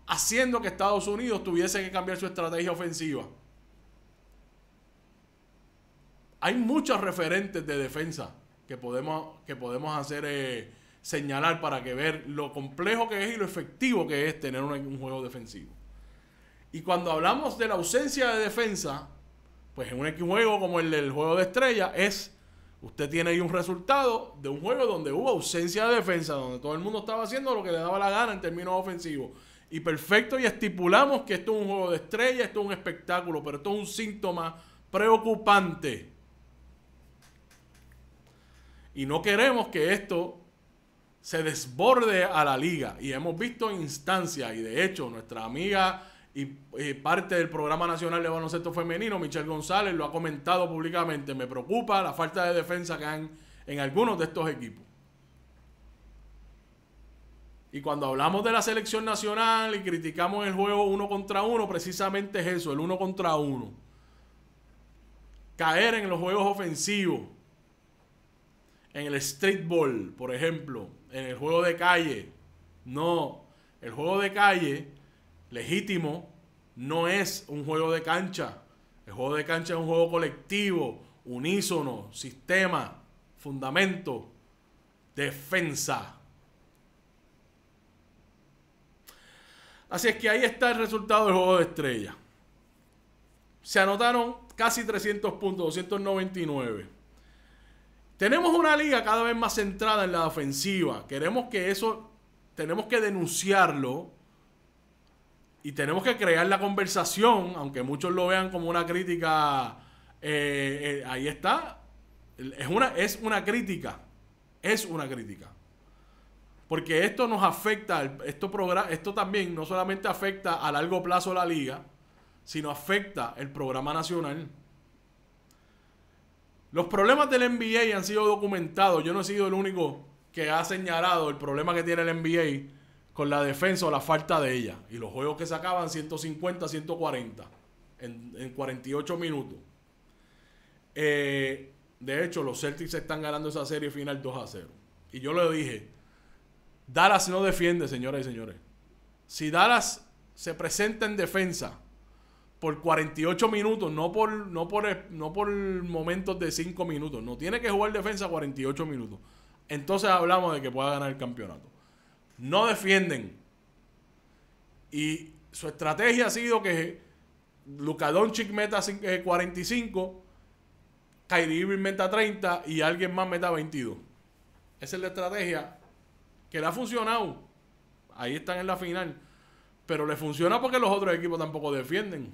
haciendo que Estados Unidos tuviese que cambiar su estrategia ofensiva. Hay muchos referentes de defensa que podemos, que podemos hacer eh, señalar para que ver lo complejo que es y lo efectivo que es tener un, un juego defensivo. Y cuando hablamos de la ausencia de defensa, pues en un juego como el del juego de estrella es, usted tiene ahí un resultado de un juego donde hubo ausencia de defensa, donde todo el mundo estaba haciendo lo que le daba la gana en términos ofensivos. Y perfecto, y estipulamos que esto es un juego de estrella, esto es un espectáculo, pero esto es un síntoma preocupante y no queremos que esto se desborde a la liga. Y hemos visto instancias, y de hecho nuestra amiga y, parte del programa nacional de baloncesto femenino, Michelle González, lo ha comentado públicamente. Me preocupa la falta de defensa que han en algunos de estos equipos. Y cuando hablamos de la selección nacional y criticamos el juego uno contra uno, precisamente es eso, el uno contra uno. Caer en los juegos ofensivos en el streetball, por ejemplo, en el juego de calle. No, el juego de calle legítimo no es un juego de cancha. El juego de cancha es un juego colectivo, unísono, sistema, fundamento, defensa. Así es que ahí está el resultado del juego de estrella. Se anotaron casi 300 puntos, 299. Tenemos una liga cada vez más centrada en la ofensiva. Queremos que eso, tenemos que denunciarlo y tenemos que crear la conversación, aunque muchos lo vean como una crítica. Eh, eh, ahí está. Es una, es una crítica. Es una crítica. Porque esto nos afecta, esto, esto también no solamente afecta a largo plazo la liga, sino afecta el programa nacional. Los problemas del NBA han sido documentados. Yo no he sido el único que ha señalado el problema que tiene el NBA con la defensa o la falta de ella. Y los juegos que sacaban 150, 140 en, 48 minutos. Eh, de hecho, los Celtics están ganando esa serie final 2 a 0. Y yo le dije, Dallas no defiende, señoras y señores. Si Dallas se presenta en defensa por 48 minutos, no por, no por, no por momentos de 5 minutos. No tiene que jugar defensa 48 minutos. Entonces hablamos de que pueda ganar el campeonato. No defienden. Y su estrategia ha sido que Luka Doncic meta 45, eh, Kyrie Irving meta 30 y alguien más meta 22. Esa es la estrategia que le ha funcionado. Ahí están en la final. Pero le funciona porque los otros equipos tampoco defienden.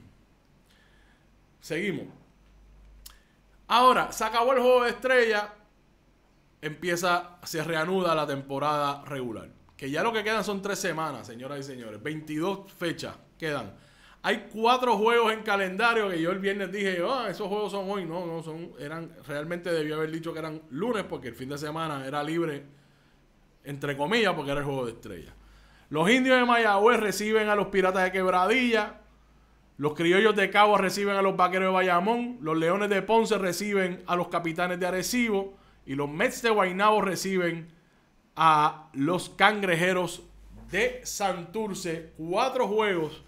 Seguimos. Ahora, se acabó el juego de estrella. Empieza, se reanuda la temporada regular. Que ya lo que quedan son tres semanas, señoras y señores. 22 fechas quedan. Hay cuatro juegos en calendario que yo el viernes dije, oh, esos juegos son hoy. No, no, son, eran, realmente debía haber dicho que eran lunes porque el fin de semana era libre, entre comillas, porque era el juego de estrella. Los indios de Mayagüez reciben a los piratas de Quebradilla. Los criollos de Cabo reciben a los vaqueros de Bayamón, los leones de Ponce reciben a los capitanes de Arecibo y los Mets de Guaynabo reciben a los cangrejeros de Santurce. Cuatro juegos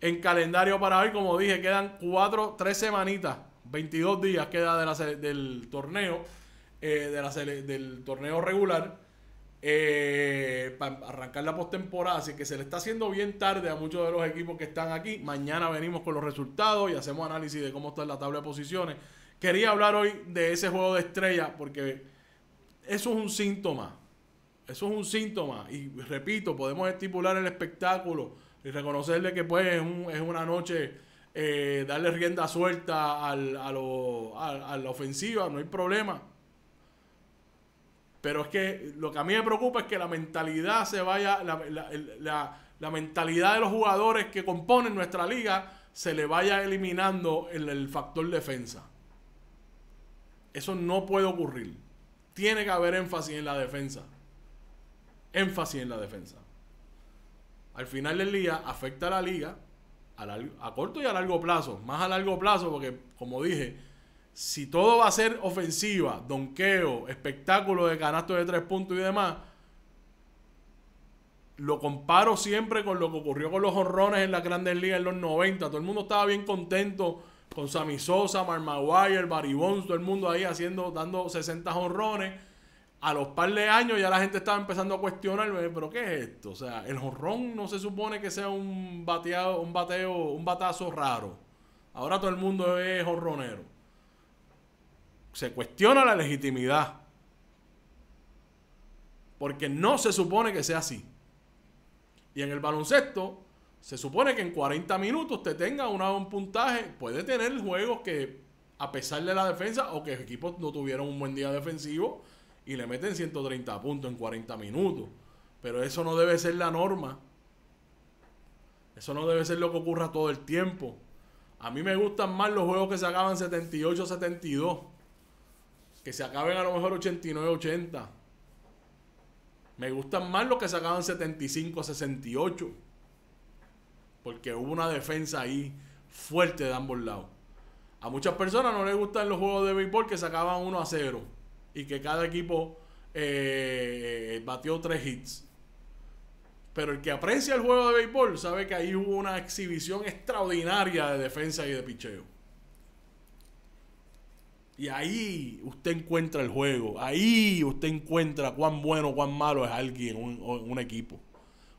en calendario para hoy. Como dije, quedan cuatro, tres semanitas, 22 días queda del torneo, eh, de del torneo regular eh, para arrancar la postemporada. Así que se le está haciendo bien tarde a muchos de los equipos que están aquí. Mañana venimos con los resultados y hacemos análisis de cómo está la tabla de posiciones. Quería hablar hoy de ese juego de estrella porque eso es un síntoma. Eso es un síntoma. Y repito, podemos estipular el espectáculo y reconocerle que pues es, una noche eh, darle rienda suelta al, a, lo, a la ofensiva, no hay problema. Pero es que lo que a mí me preocupa es que la mentalidad se vaya, la, mentalidad de los jugadores que componen nuestra liga se le vaya eliminando el, el factor defensa. Eso no puede ocurrir. Tiene que haber énfasis en la defensa. Énfasis en la defensa. Al final del día afecta a la liga a corto y a largo plazo. Más a largo plazo porque, como dije, si todo va a ser ofensiva, donqueo, espectáculo de canastos de tres puntos y demás, lo comparo siempre con lo que ocurrió con los honrones en la grandes ligas en los 90. Todo el mundo estaba bien contento con Sammy Sosa, Marmaguay, el Barry todo el mundo ahí haciendo, dando 60 honrones. A los par de años ya la gente estaba empezando a cuestionar, eh, pero ¿qué es esto? O sea, el horrón no se supone que sea un bateado, un bateo, un batazo raro. Ahora todo el mundo es jorronero se cuestiona la legitimidad. Porque no se supone que sea así. Y en el baloncesto, se supone que en 40 minutos te tenga un puntaje. Puede tener juegos que, a pesar de la defensa, o que equipos no tuvieron un buen día defensivo y le meten 130 puntos en 40 minutos. Pero eso no debe ser la norma. Eso no debe ser lo que ocurra todo el tiempo. A mí me gustan más los juegos que se acaban 78-72 que se acaben a lo mejor 89, 80. Me gustan más los que sacaban 75, 68. Porque hubo una defensa ahí fuerte de ambos lados. A muchas personas no les gustan los juegos de béisbol que se 1 a 0 y que cada equipo eh, batió 3 hits. Pero el que aprecia el juego de béisbol sabe que ahí hubo una exhibición extraordinaria de defensa y de picheo. Y ahí usted encuentra el juego. Ahí usted encuentra cuán bueno, o cuán malo es alguien, O un equipo.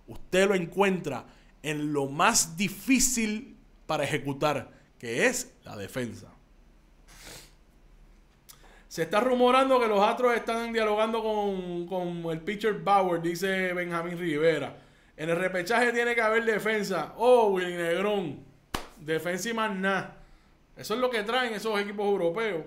Usted lo encuentra en lo más difícil para ejecutar, que es la defensa. Se está rumorando que los Astros están dialogando con, el pitcher Bauer, dice Benjamín Rivera. En el repechaje tiene que haber defensa. Oh, Willy Negrón. Defensa y más nada. Eso es lo que traen esos equipos europeos.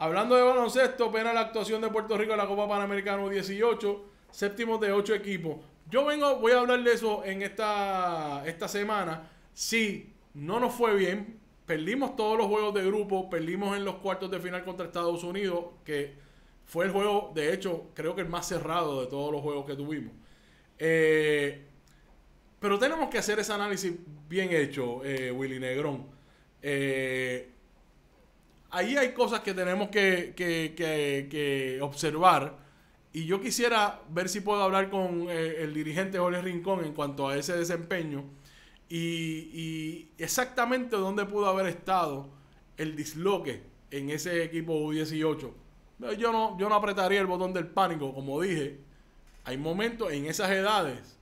Hablando de baloncesto, pena la actuación de Puerto Rico en la Copa Panamericana 18, séptimo de 8 equipos. Yo vengo, voy a hablar de eso en esta, esta semana. Sí, no nos fue bien. Perdimos todos los juegos de grupo, perdimos en los cuartos de final contra Estados Unidos, que fue el juego, de hecho, creo que el más cerrado de todos los juegos que tuvimos. Eh, pero tenemos que hacer ese análisis bien hecho, eh, Willy Negrón. Eh, ahí hay cosas que tenemos que, observar. Y yo quisiera ver si puedo hablar con eh, el dirigente Jorge Rincón en cuanto a ese desempeño y, exactamente dónde pudo haber estado el disloque en ese equipo U18. Yo no, yo no apretaría el botón del pánico, como dije. Hay momentos en esas edades,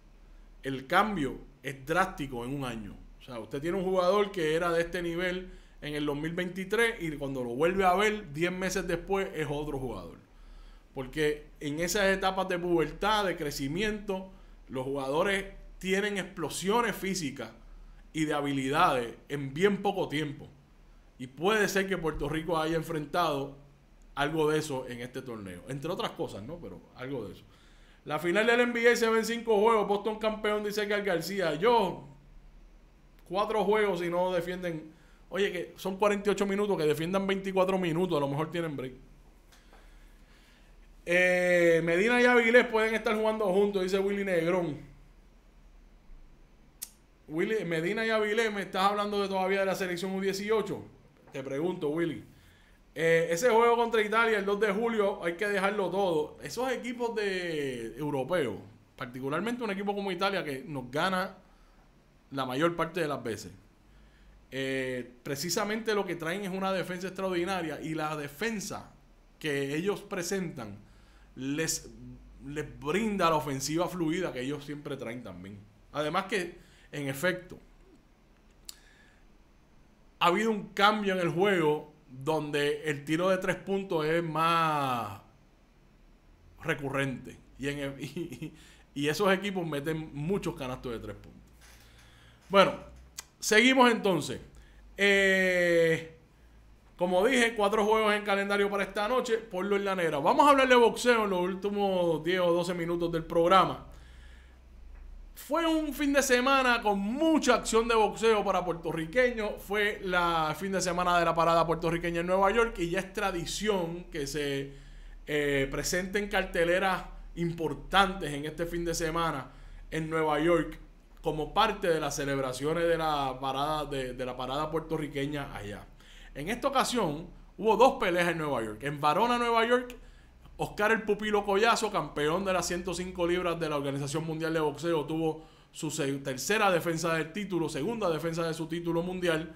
el cambio es drástico en un año. O sea, usted tiene un jugador que era de este nivel en el 2023 y cuando lo vuelve a ver 10 meses después es otro jugador. Porque en esas etapas de pubertad, de crecimiento, los jugadores tienen explosiones físicas y de habilidades en bien poco tiempo. Y puede ser que Puerto Rico haya enfrentado algo de eso en este torneo. Entre otras cosas, ¿no? Pero algo de eso. La final del NBA se ven 5 juegos. Boston campeón dice que al García. Yo, cuatro juegos si no defienden Oye, que son 48 minutos, que defiendan 24 minutos, a lo mejor tienen break. Eh, Medina y Avilés pueden estar jugando juntos, dice Willy Negrón. Willy, Medina y Avilés, ¿me estás hablando de todavía de la selección U18? Te pregunto, Willy. Eh, ese juego contra Italia el 2 de julio hay que dejarlo todo. Esos equipos de europeos, particularmente un equipo como Italia que nos gana la mayor parte de las veces. Eh, precisamente lo que traen es una defensa extraordinaria y la defensa que ellos presentan les, les brinda la ofensiva fluida que ellos siempre traen también. Además que, en efecto, ha habido un cambio en el juego donde el tiro de tres puntos es más recurrente. Y, y esos equipos meten muchos canastos de tres puntos. Bueno, Seguimos entonces. Eh, como dije, cuatro juegos en calendario para esta noche. Por en la negra. Vamos a hablar de boxeo en los últimos 10 o 12 minutos del programa. Fue un fin de semana con mucha acción de boxeo para puertorriqueños. Fue la fin de semana de la parada puertorriqueña en Nueva York y ya es tradición que se eh, presenten carteleras importantes en este fin de semana en Nueva York como parte de las celebraciones de la parada, de, la parada puertorriqueña allá. En esta ocasión hubo dos peleas en Nueva York. En Varona, Nueva York, Oscar el Pupilo Collazo, campeón de las 105 libras de la Organización Mundial de Boxeo, tuvo su tercera defensa del título, segunda defensa de su título mundial.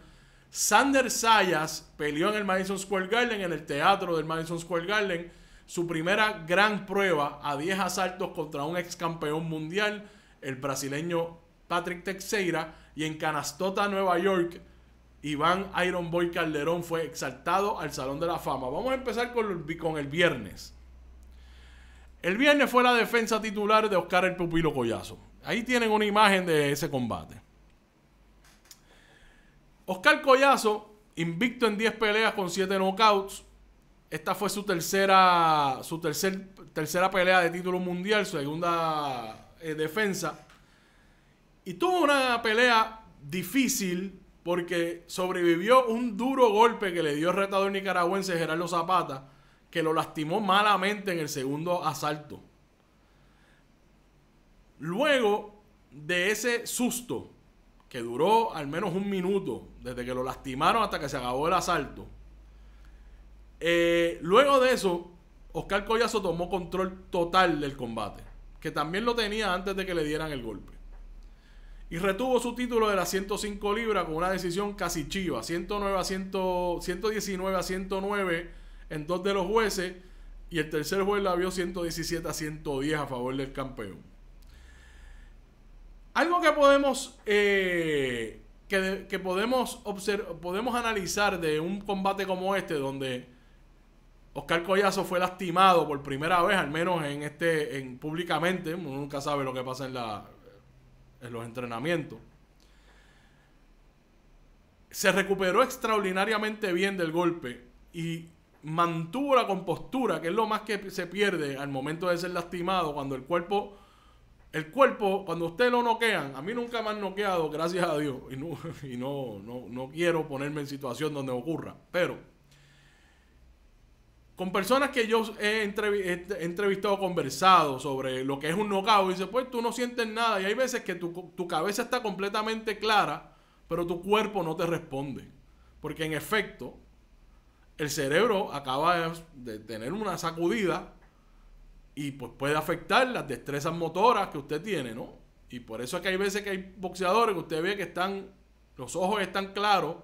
Sander Sayas peleó en el Madison Square Garden, en el teatro del Madison Square Garden, su primera gran prueba a 10 asaltos contra un ex campeón mundial, el brasileño Patrick Teixeira y en Canastota, Nueva York, Iván Iron Boy Calderón fue exaltado al Salón de la Fama. Vamos a empezar con el, con el viernes. El viernes fue la defensa titular de Oscar el Pupilo Collazo. Ahí tienen una imagen de ese combate. Oscar Collazo, invicto en 10 peleas con 7 knockouts. Esta fue su tercera, su tercer, tercera pelea de título mundial, su segunda eh, defensa. Y tuvo una pelea difícil porque sobrevivió un duro golpe que le dio el retador nicaragüense Gerardo Zapata, que lo lastimó malamente en el segundo asalto. Luego de ese susto, que duró al menos un minuto, desde que lo lastimaron hasta que se acabó el asalto, eh, luego de eso, Oscar Collazo tomó control total del combate, que también lo tenía antes de que le dieran el golpe y retuvo su título de las 105 libras con una decisión casi chiva, 109 a 119 a 109 en dos de los jueces y el tercer juez la vio 117 a 110 a favor del campeón. Algo que podemos, eh, que, que podemos, podemos analizar de un combate como este donde Oscar Collazo fue lastimado por primera vez, al menos en este, en, públicamente, uno nunca sabe lo que pasa en la en los entrenamientos. Se recuperó extraordinariamente bien del golpe y mantuvo la compostura, que es lo más que se pierde al momento de ser lastimado, cuando el cuerpo, el cuerpo, cuando usted lo noquean, a mí nunca me han noqueado, gracias a Dios, y no, y no, no, no quiero ponerme en situación donde ocurra, pero con personas que yo he, entrevistado, conversado sobre lo que es un knockout, y dice, pues tú no sientes nada. Y hay veces que tu, tu cabeza está completamente clara, pero tu cuerpo no te responde. Porque en efecto, el cerebro acaba de, tener una sacudida y pues puede afectar las destrezas motoras que usted tiene, ¿no? Y por eso es que hay veces que hay boxeadores que usted ve que están, los ojos están claros,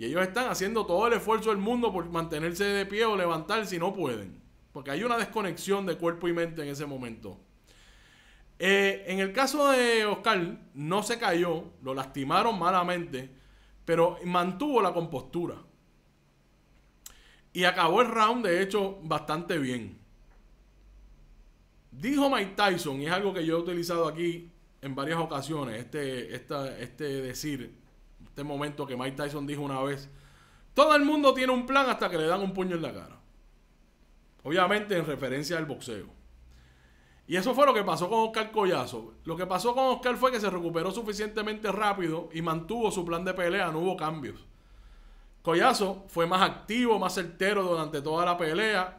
y ellos están haciendo todo el esfuerzo del mundo por mantenerse de pie o levantarse si no pueden. Porque hay una desconexión de cuerpo y mente en ese momento. Eh, en el caso de Oscar, no se cayó, lo lastimaron malamente, pero mantuvo la compostura. Y acabó el round, de hecho, bastante bien. Dijo Mike Tyson, y es algo que yo he utilizado aquí en varias ocasiones, este, este decir, este momento que Mike Tyson dijo una vez, todo el mundo tiene un plan hasta que le dan un puño en la cara. Obviamente en referencia al boxeo. Y eso fue lo que pasó con Oscar Collazo. Lo que pasó con Oscar fue que se recuperó suficientemente rápido y mantuvo su plan de pelea, no hubo cambios. Collazo fue más activo, más certero durante toda la pelea.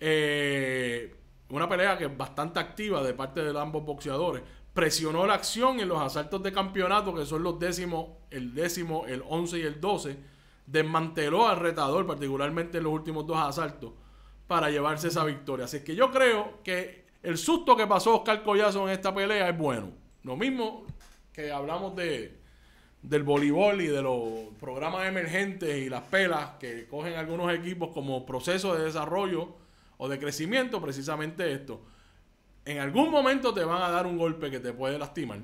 Eh, una pelea que es bastante activa de parte de ambos boxeadores presionó la acción en los asaltos de campeonato, que son los décimos, el décimo, el once y el doce. Desmanteló al retador, particularmente en los últimos dos asaltos, para llevarse esa victoria. Así que yo creo que el susto que pasó Oscar Collazo en esta pelea es bueno. Lo mismo que hablamos de, del voleibol y de los programas emergentes y las pelas que cogen algunos equipos como proceso de desarrollo o de crecimiento, precisamente esto. En algún momento te van a dar un golpe que te puede lastimar.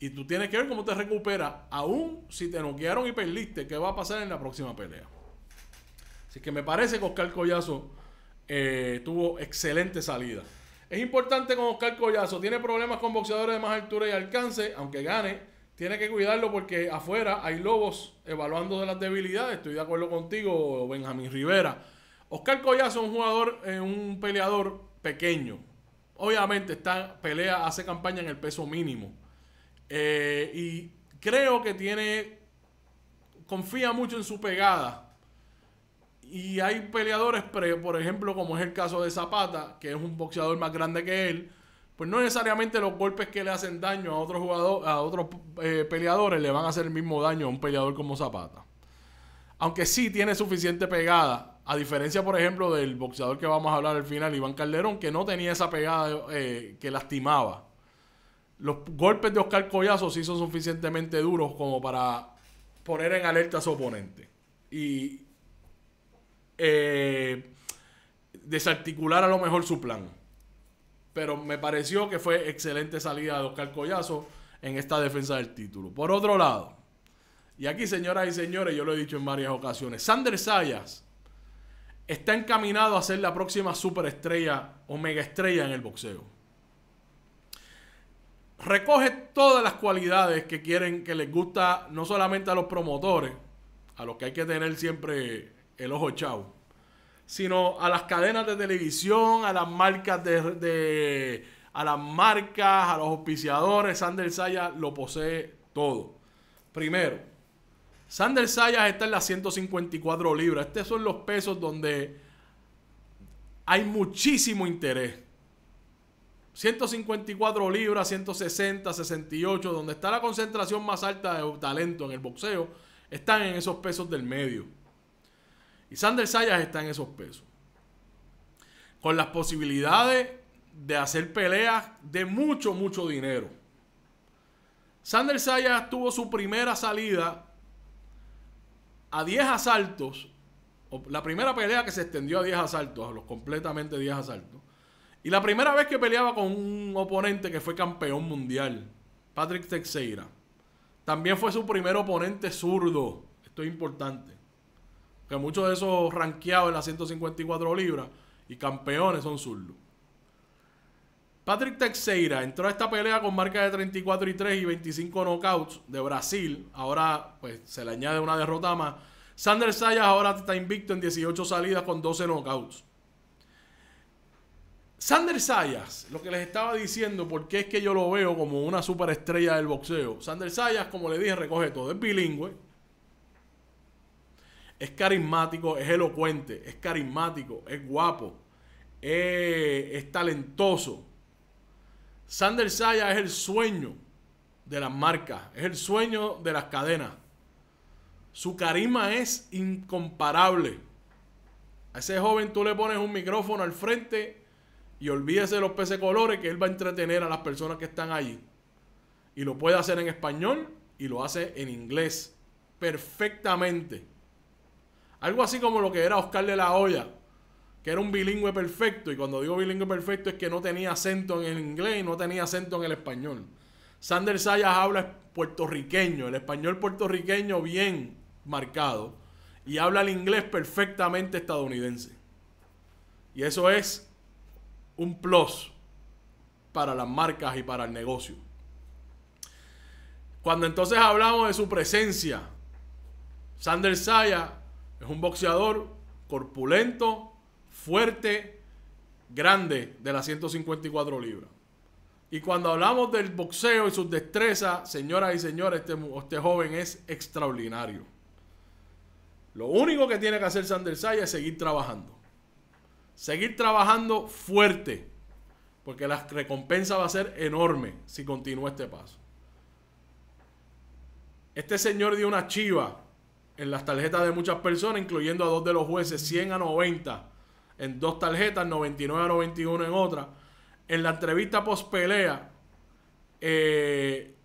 Y tú tienes que ver cómo te recuperas, aún si te noquearon y perdiste, qué va a pasar en la próxima pelea. Así que me parece que Oscar Collazo eh, tuvo excelente salida. Es importante con Oscar Collazo, tiene problemas con boxeadores de más altura y alcance, aunque gane, tiene que cuidarlo porque afuera hay lobos evaluando de las debilidades. Estoy de acuerdo contigo, Benjamín Rivera. Oscar Collazo es un jugador, eh, un peleador pequeño, Obviamente, esta pelea hace campaña en el peso mínimo. Eh, y creo que tiene. Confía mucho en su pegada. Y hay peleadores, por ejemplo, como es el caso de Zapata, que es un boxeador más grande que él. Pues no necesariamente los golpes que le hacen daño a otros jugador, a otros eh, peleadores le van a hacer el mismo daño a un peleador como Zapata. Aunque sí tiene suficiente pegada a diferencia, por ejemplo, del boxeador que vamos a hablar al final, Iván Calderón, que no tenía esa pegada eh, que lastimaba. Los golpes de Oscar Collazo sí son suficientemente duros como para poner en alerta a su oponente. Y eh, desarticular a lo mejor su plan. Pero me pareció que fue excelente salida de Oscar Collazo en esta defensa del título. Por otro lado, y aquí señoras y señores, yo lo he dicho en varias ocasiones, Sander Sayas está encaminado a ser la próxima superestrella o megaestrella en el boxeo. Recoge todas las cualidades que quieren, que les gusta no solamente a los promotores, a los que hay que tener siempre el ojo chao, sino a las cadenas de televisión, a las marcas de, a las marcas, a los auspiciadores. Sander Saya lo posee todo. Primero, Sander Sayas está en las 154 libras. Estos son los pesos donde hay muchísimo interés. 154 libras, 160, 68, donde está la concentración más alta de talento en el boxeo, están en esos pesos del medio. Y Sander Sayas está en esos pesos. Con las posibilidades de hacer peleas de mucho, mucho dinero. Sander Sayas tuvo su primera salida a 10 asaltos, la primera pelea que se extendió a 10 asaltos, a los completamente 10 asaltos, y la primera vez que peleaba con un oponente que fue campeón mundial, Patrick Teixeira. También fue su primer oponente zurdo. Esto es importante. que muchos de esos ranqueados en las 154 libras y campeones son zurdos. Patrick Teixeira entró a esta pelea con marca de 34 y 3 y 25 knockouts de Brasil. Ahora pues se le añade una derrota más. Sander Sayas ahora está invicto en 18 salidas con 12 knockouts. Sander Sayas, lo que les estaba diciendo, porque es que yo lo veo como una superestrella del boxeo. Sander Sayas, como le dije, recoge todo. Es bilingüe. Es carismático, es elocuente, es carismático, es guapo, eh, es talentoso Sander Saya es el sueño de las marcas, es el sueño de las cadenas. Su carisma es incomparable. A ese joven tú le pones un micrófono al frente y olvídese de los peces colores que él va a entretener a las personas que están allí. Y lo puede hacer en español y lo hace en inglés perfectamente. Algo así como lo que era Oscar de la Hoya que era un bilingüe perfecto, y cuando digo bilingüe perfecto es que no tenía acento en el inglés y no tenía acento en el español. Sander Sayas habla puertorriqueño, el español puertorriqueño bien marcado, y habla el inglés perfectamente estadounidense. Y eso es un plus para las marcas y para el negocio. Cuando entonces hablamos de su presencia, Sander Sayas es un boxeador corpulento, fuerte, grande de las 154 libras. Y cuando hablamos del boxeo y sus destrezas, señoras y señores, este, este joven es extraordinario. Lo único que tiene que hacer Sandersaya es seguir trabajando. Seguir trabajando fuerte, porque la recompensa va a ser enorme si continúa este paso. Este señor dio una chiva en las tarjetas de muchas personas, incluyendo a dos de los jueces, 100 a 90 en dos tarjetas, 99 a 91 en otra. En la entrevista post pelea, eh,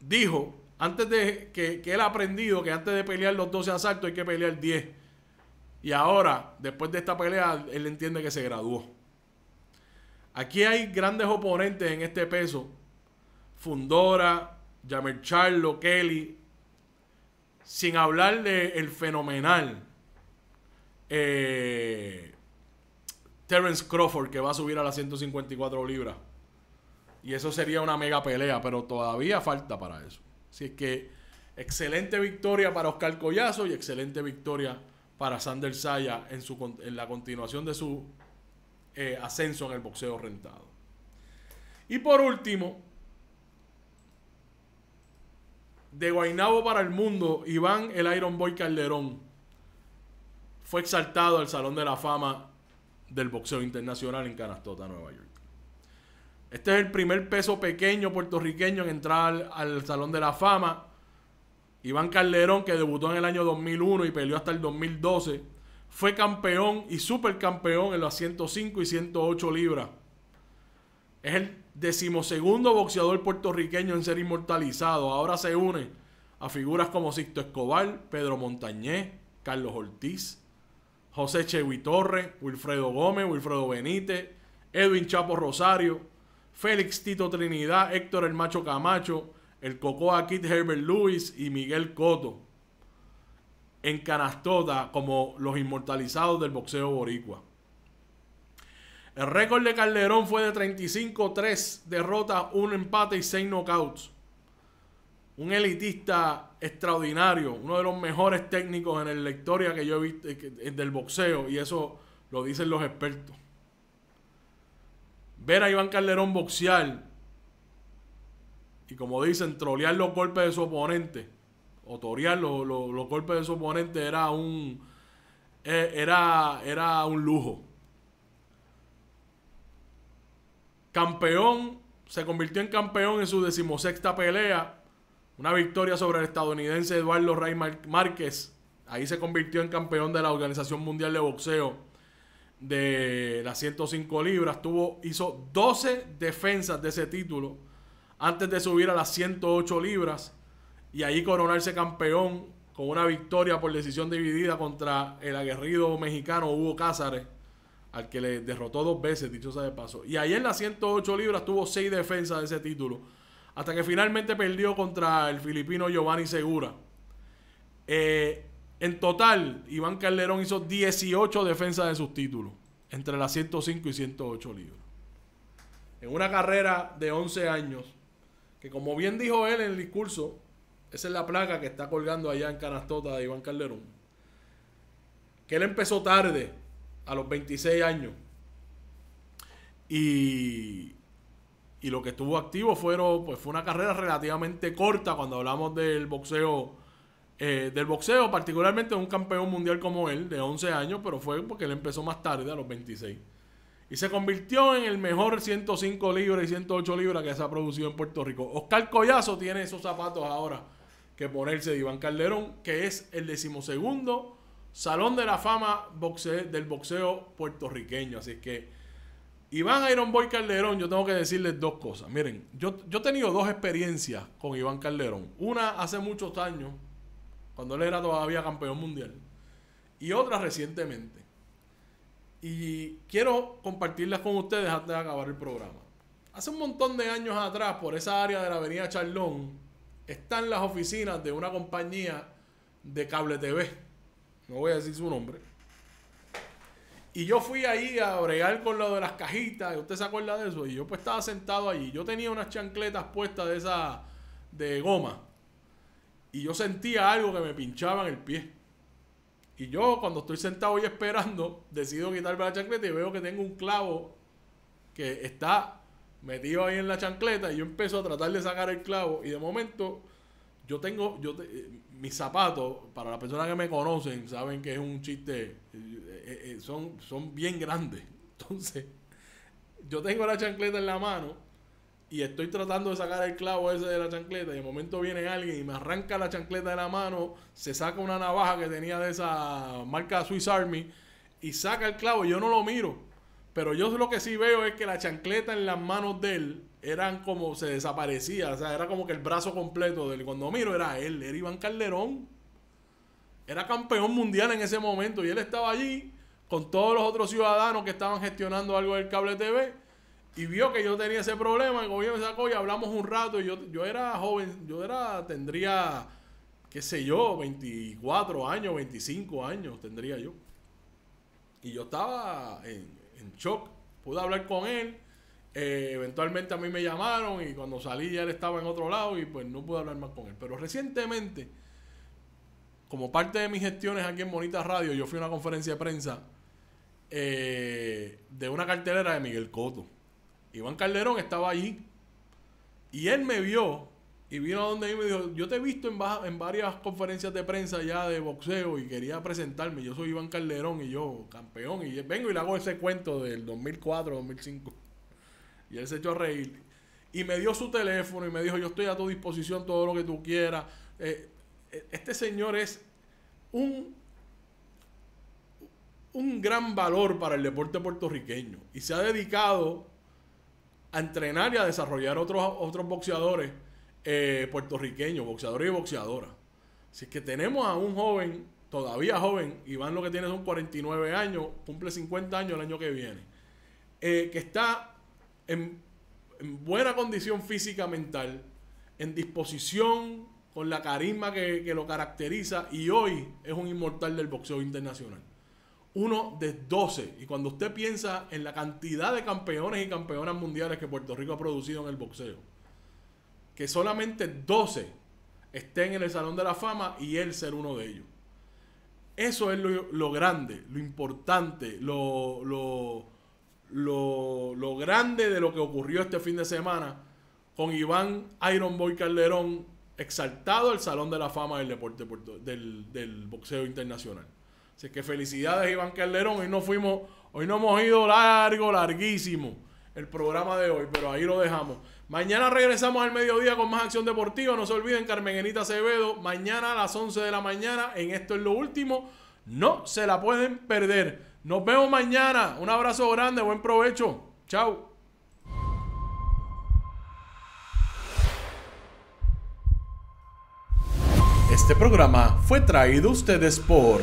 dijo antes de que, él ha aprendido que antes de pelear los 12 asaltos hay que pelear 10. Y ahora, después de esta pelea, él entiende que se graduó. Aquí hay grandes oponentes en este peso. Fundora, Jamer Charlo, Kelly. Sin hablar de el fenomenal eh, Terence Crawford que va a subir a las 154 libras. Y eso sería una mega pelea, pero todavía falta para eso. Así que excelente victoria para Oscar Collazo y excelente victoria para Sander Saya en, su, en la continuación de su eh, ascenso en el boxeo rentado. Y por último, de Guainabo para el mundo, Iván el Iron Boy Calderón fue exaltado al Salón de la Fama del Boxeo Internacional en Canastota, Nueva York. Este es el primer peso pequeño puertorriqueño en entrar al, Salón de la Fama. Iván Calderón, que debutó en el año 2001 y peleó hasta el 2012, fue campeón y supercampeón en las 105 y 108 libras. Es el decimosegundo boxeador puertorriqueño en ser inmortalizado. Ahora se une a figuras como Sixto Escobar, Pedro Montañé, Carlos Ortiz, José Chewi Torres, Wilfredo Gómez, Wilfredo Benítez, Edwin Chapo Rosario, Félix Tito Trinidad, Héctor El Macho Camacho, el Cocoa Kid Herbert Lewis y Miguel Coto. En canastota como los inmortalizados del boxeo boricua. El récord de Calderón fue de 35-3 derrotas, un empate y 6 knockouts un elitista extraordinario, uno de los mejores técnicos en la historia que yo he visto eh, del boxeo, y eso lo dicen los expertos. Ver a Iván Calderón boxear y, como dicen, trolear los golpes de su oponente o torear los, golpes de su oponente era un, eh, era, era un lujo. Campeón, se convirtió en campeón en su decimosexta pelea una victoria sobre el estadounidense Eduardo Rey Márquez. Ahí se convirtió en campeón de la Organización Mundial de Boxeo de las 105 libras. Tuvo, hizo 12 defensas de ese título antes de subir a las 108 libras y ahí coronarse campeón con una victoria por decisión dividida contra el aguerrido mexicano Hugo Cázares, al que le derrotó dos veces, dicho sea de paso. Y ahí en las 108 libras tuvo 6 defensas de ese título hasta que finalmente perdió contra el filipino Giovanni Segura. Eh, en total, Iván Calderón hizo 18 defensas de sus títulos, entre las 105 y 108 libras. En una carrera de 11 años, que como bien dijo él en el discurso, esa es la placa que está colgando allá en Canastota de Iván Calderón, que él empezó tarde, a los 26 años, y y lo que estuvo activo fueron, pues fue una carrera relativamente corta cuando hablamos del boxeo, eh, del boxeo, particularmente un campeón mundial como él, de 11 años, pero fue porque él empezó más tarde, a los 26. Y se convirtió en el mejor 105 libras y 108 libras que se ha producido en Puerto Rico. Oscar Collazo tiene esos zapatos ahora que ponerse Iván Calderón, que es el decimosegundo Salón de la Fama del boxeo puertorriqueño. Así que Iván Ironboy Boy Calderón, yo tengo que decirles dos cosas. Miren, yo, yo he tenido dos experiencias con Iván Calderón. Una hace muchos años, cuando él era todavía campeón mundial, y otra recientemente. Y quiero compartirlas con ustedes antes de acabar el programa. Hace un montón de años atrás, por esa área de la avenida Charlón, están las oficinas de una compañía de cable TV. No voy a decir su nombre y yo fui ahí a bregar con lo de las cajitas, ¿usted se acuerda de eso? Y yo pues estaba sentado allí, yo tenía unas chancletas puestas de esa de goma. Y yo sentía algo que me pinchaba en el pie. Y yo cuando estoy sentado ahí esperando, decido quitarme la chancleta y veo que tengo un clavo que está metido ahí en la chancleta y yo empiezo a tratar de sacar el clavo y de momento yo tengo yo te, mis zapatos para las personas que me conocen saben que es un chiste eh, eh, son, son bien grandes. Entonces, yo tengo la chancleta en la mano y estoy tratando de sacar el clavo ese de la chancleta y de momento viene alguien y me arranca la chancleta de la mano, se saca una navaja que tenía de esa marca Swiss Army y saca el clavo yo no lo miro. Pero yo lo que sí veo es que la chancleta en las manos de él eran como se desaparecía, o sea, era como que el brazo completo de él. Cuando miro era él, era Iván Calderón. Era campeón mundial en ese momento y él estaba allí con todos los otros ciudadanos que estaban gestionando algo del cable TV y vio que yo tenía ese problema, el gobierno me sacó y hablamos un rato y yo, era joven, yo era, tendría, qué sé yo, 24 años, 25 años tendría yo. Y yo estaba en, shock, pude hablar con él, eh, eventualmente a mí me llamaron y cuando salí ya él estaba en otro lado y pues no pude hablar más con él. Pero recientemente, como parte de mis gestiones aquí en Bonita Radio, yo fui a una conferencia de prensa eh, de una cartelera de Miguel Coto. Iván Calderón estaba allí y él me vio y vino a donde mí me dijo, yo te he visto en, varias conferencias de prensa ya de boxeo y quería presentarme, yo soy Iván Calderón y yo campeón y vengo y le hago ese cuento del 2004, 2005. Y él se echó a reír. Y me dio su teléfono y me dijo, yo estoy a tu disposición todo lo que tú quieras. Eh, eh, este señor es un un gran valor para el deporte puertorriqueño y se ha dedicado a entrenar y a desarrollar otros, otros boxeadores eh, puertorriqueños, boxeadores y boxeadoras. Así que tenemos a un joven, todavía joven, Iván lo que tiene son 49 años, cumple 50 años el año que viene, eh, que está en, buena condición física, mental, en disposición, con la carisma que lo caracteriza y hoy es un inmortal del boxeo internacional uno de 12. Y cuando usted piensa en la cantidad de campeones y campeonas mundiales que Puerto Rico ha producido en el boxeo, que solamente 12 estén en el Salón de la Fama y él ser uno de ellos. Eso es lo, grande, lo importante, lo, lo, lo, grande de lo que ocurrió este fin de semana con Iván Iron Boy Calderón exaltado al Salón de la Fama del Deporte del Boxeo Internacional. Así que felicidades Iván Calderón. Hoy no fuimos, hoy no hemos ido largo, larguísimo el programa de hoy, pero ahí lo dejamos. Mañana regresamos al mediodía con más acción deportiva. No se olviden, Carmen Enita Acevedo, mañana a las 11 de la mañana. En esto es lo último. No se la pueden perder. Nos vemos mañana. Un abrazo grande, buen provecho. Chao. Este programa fue traído a ustedes por...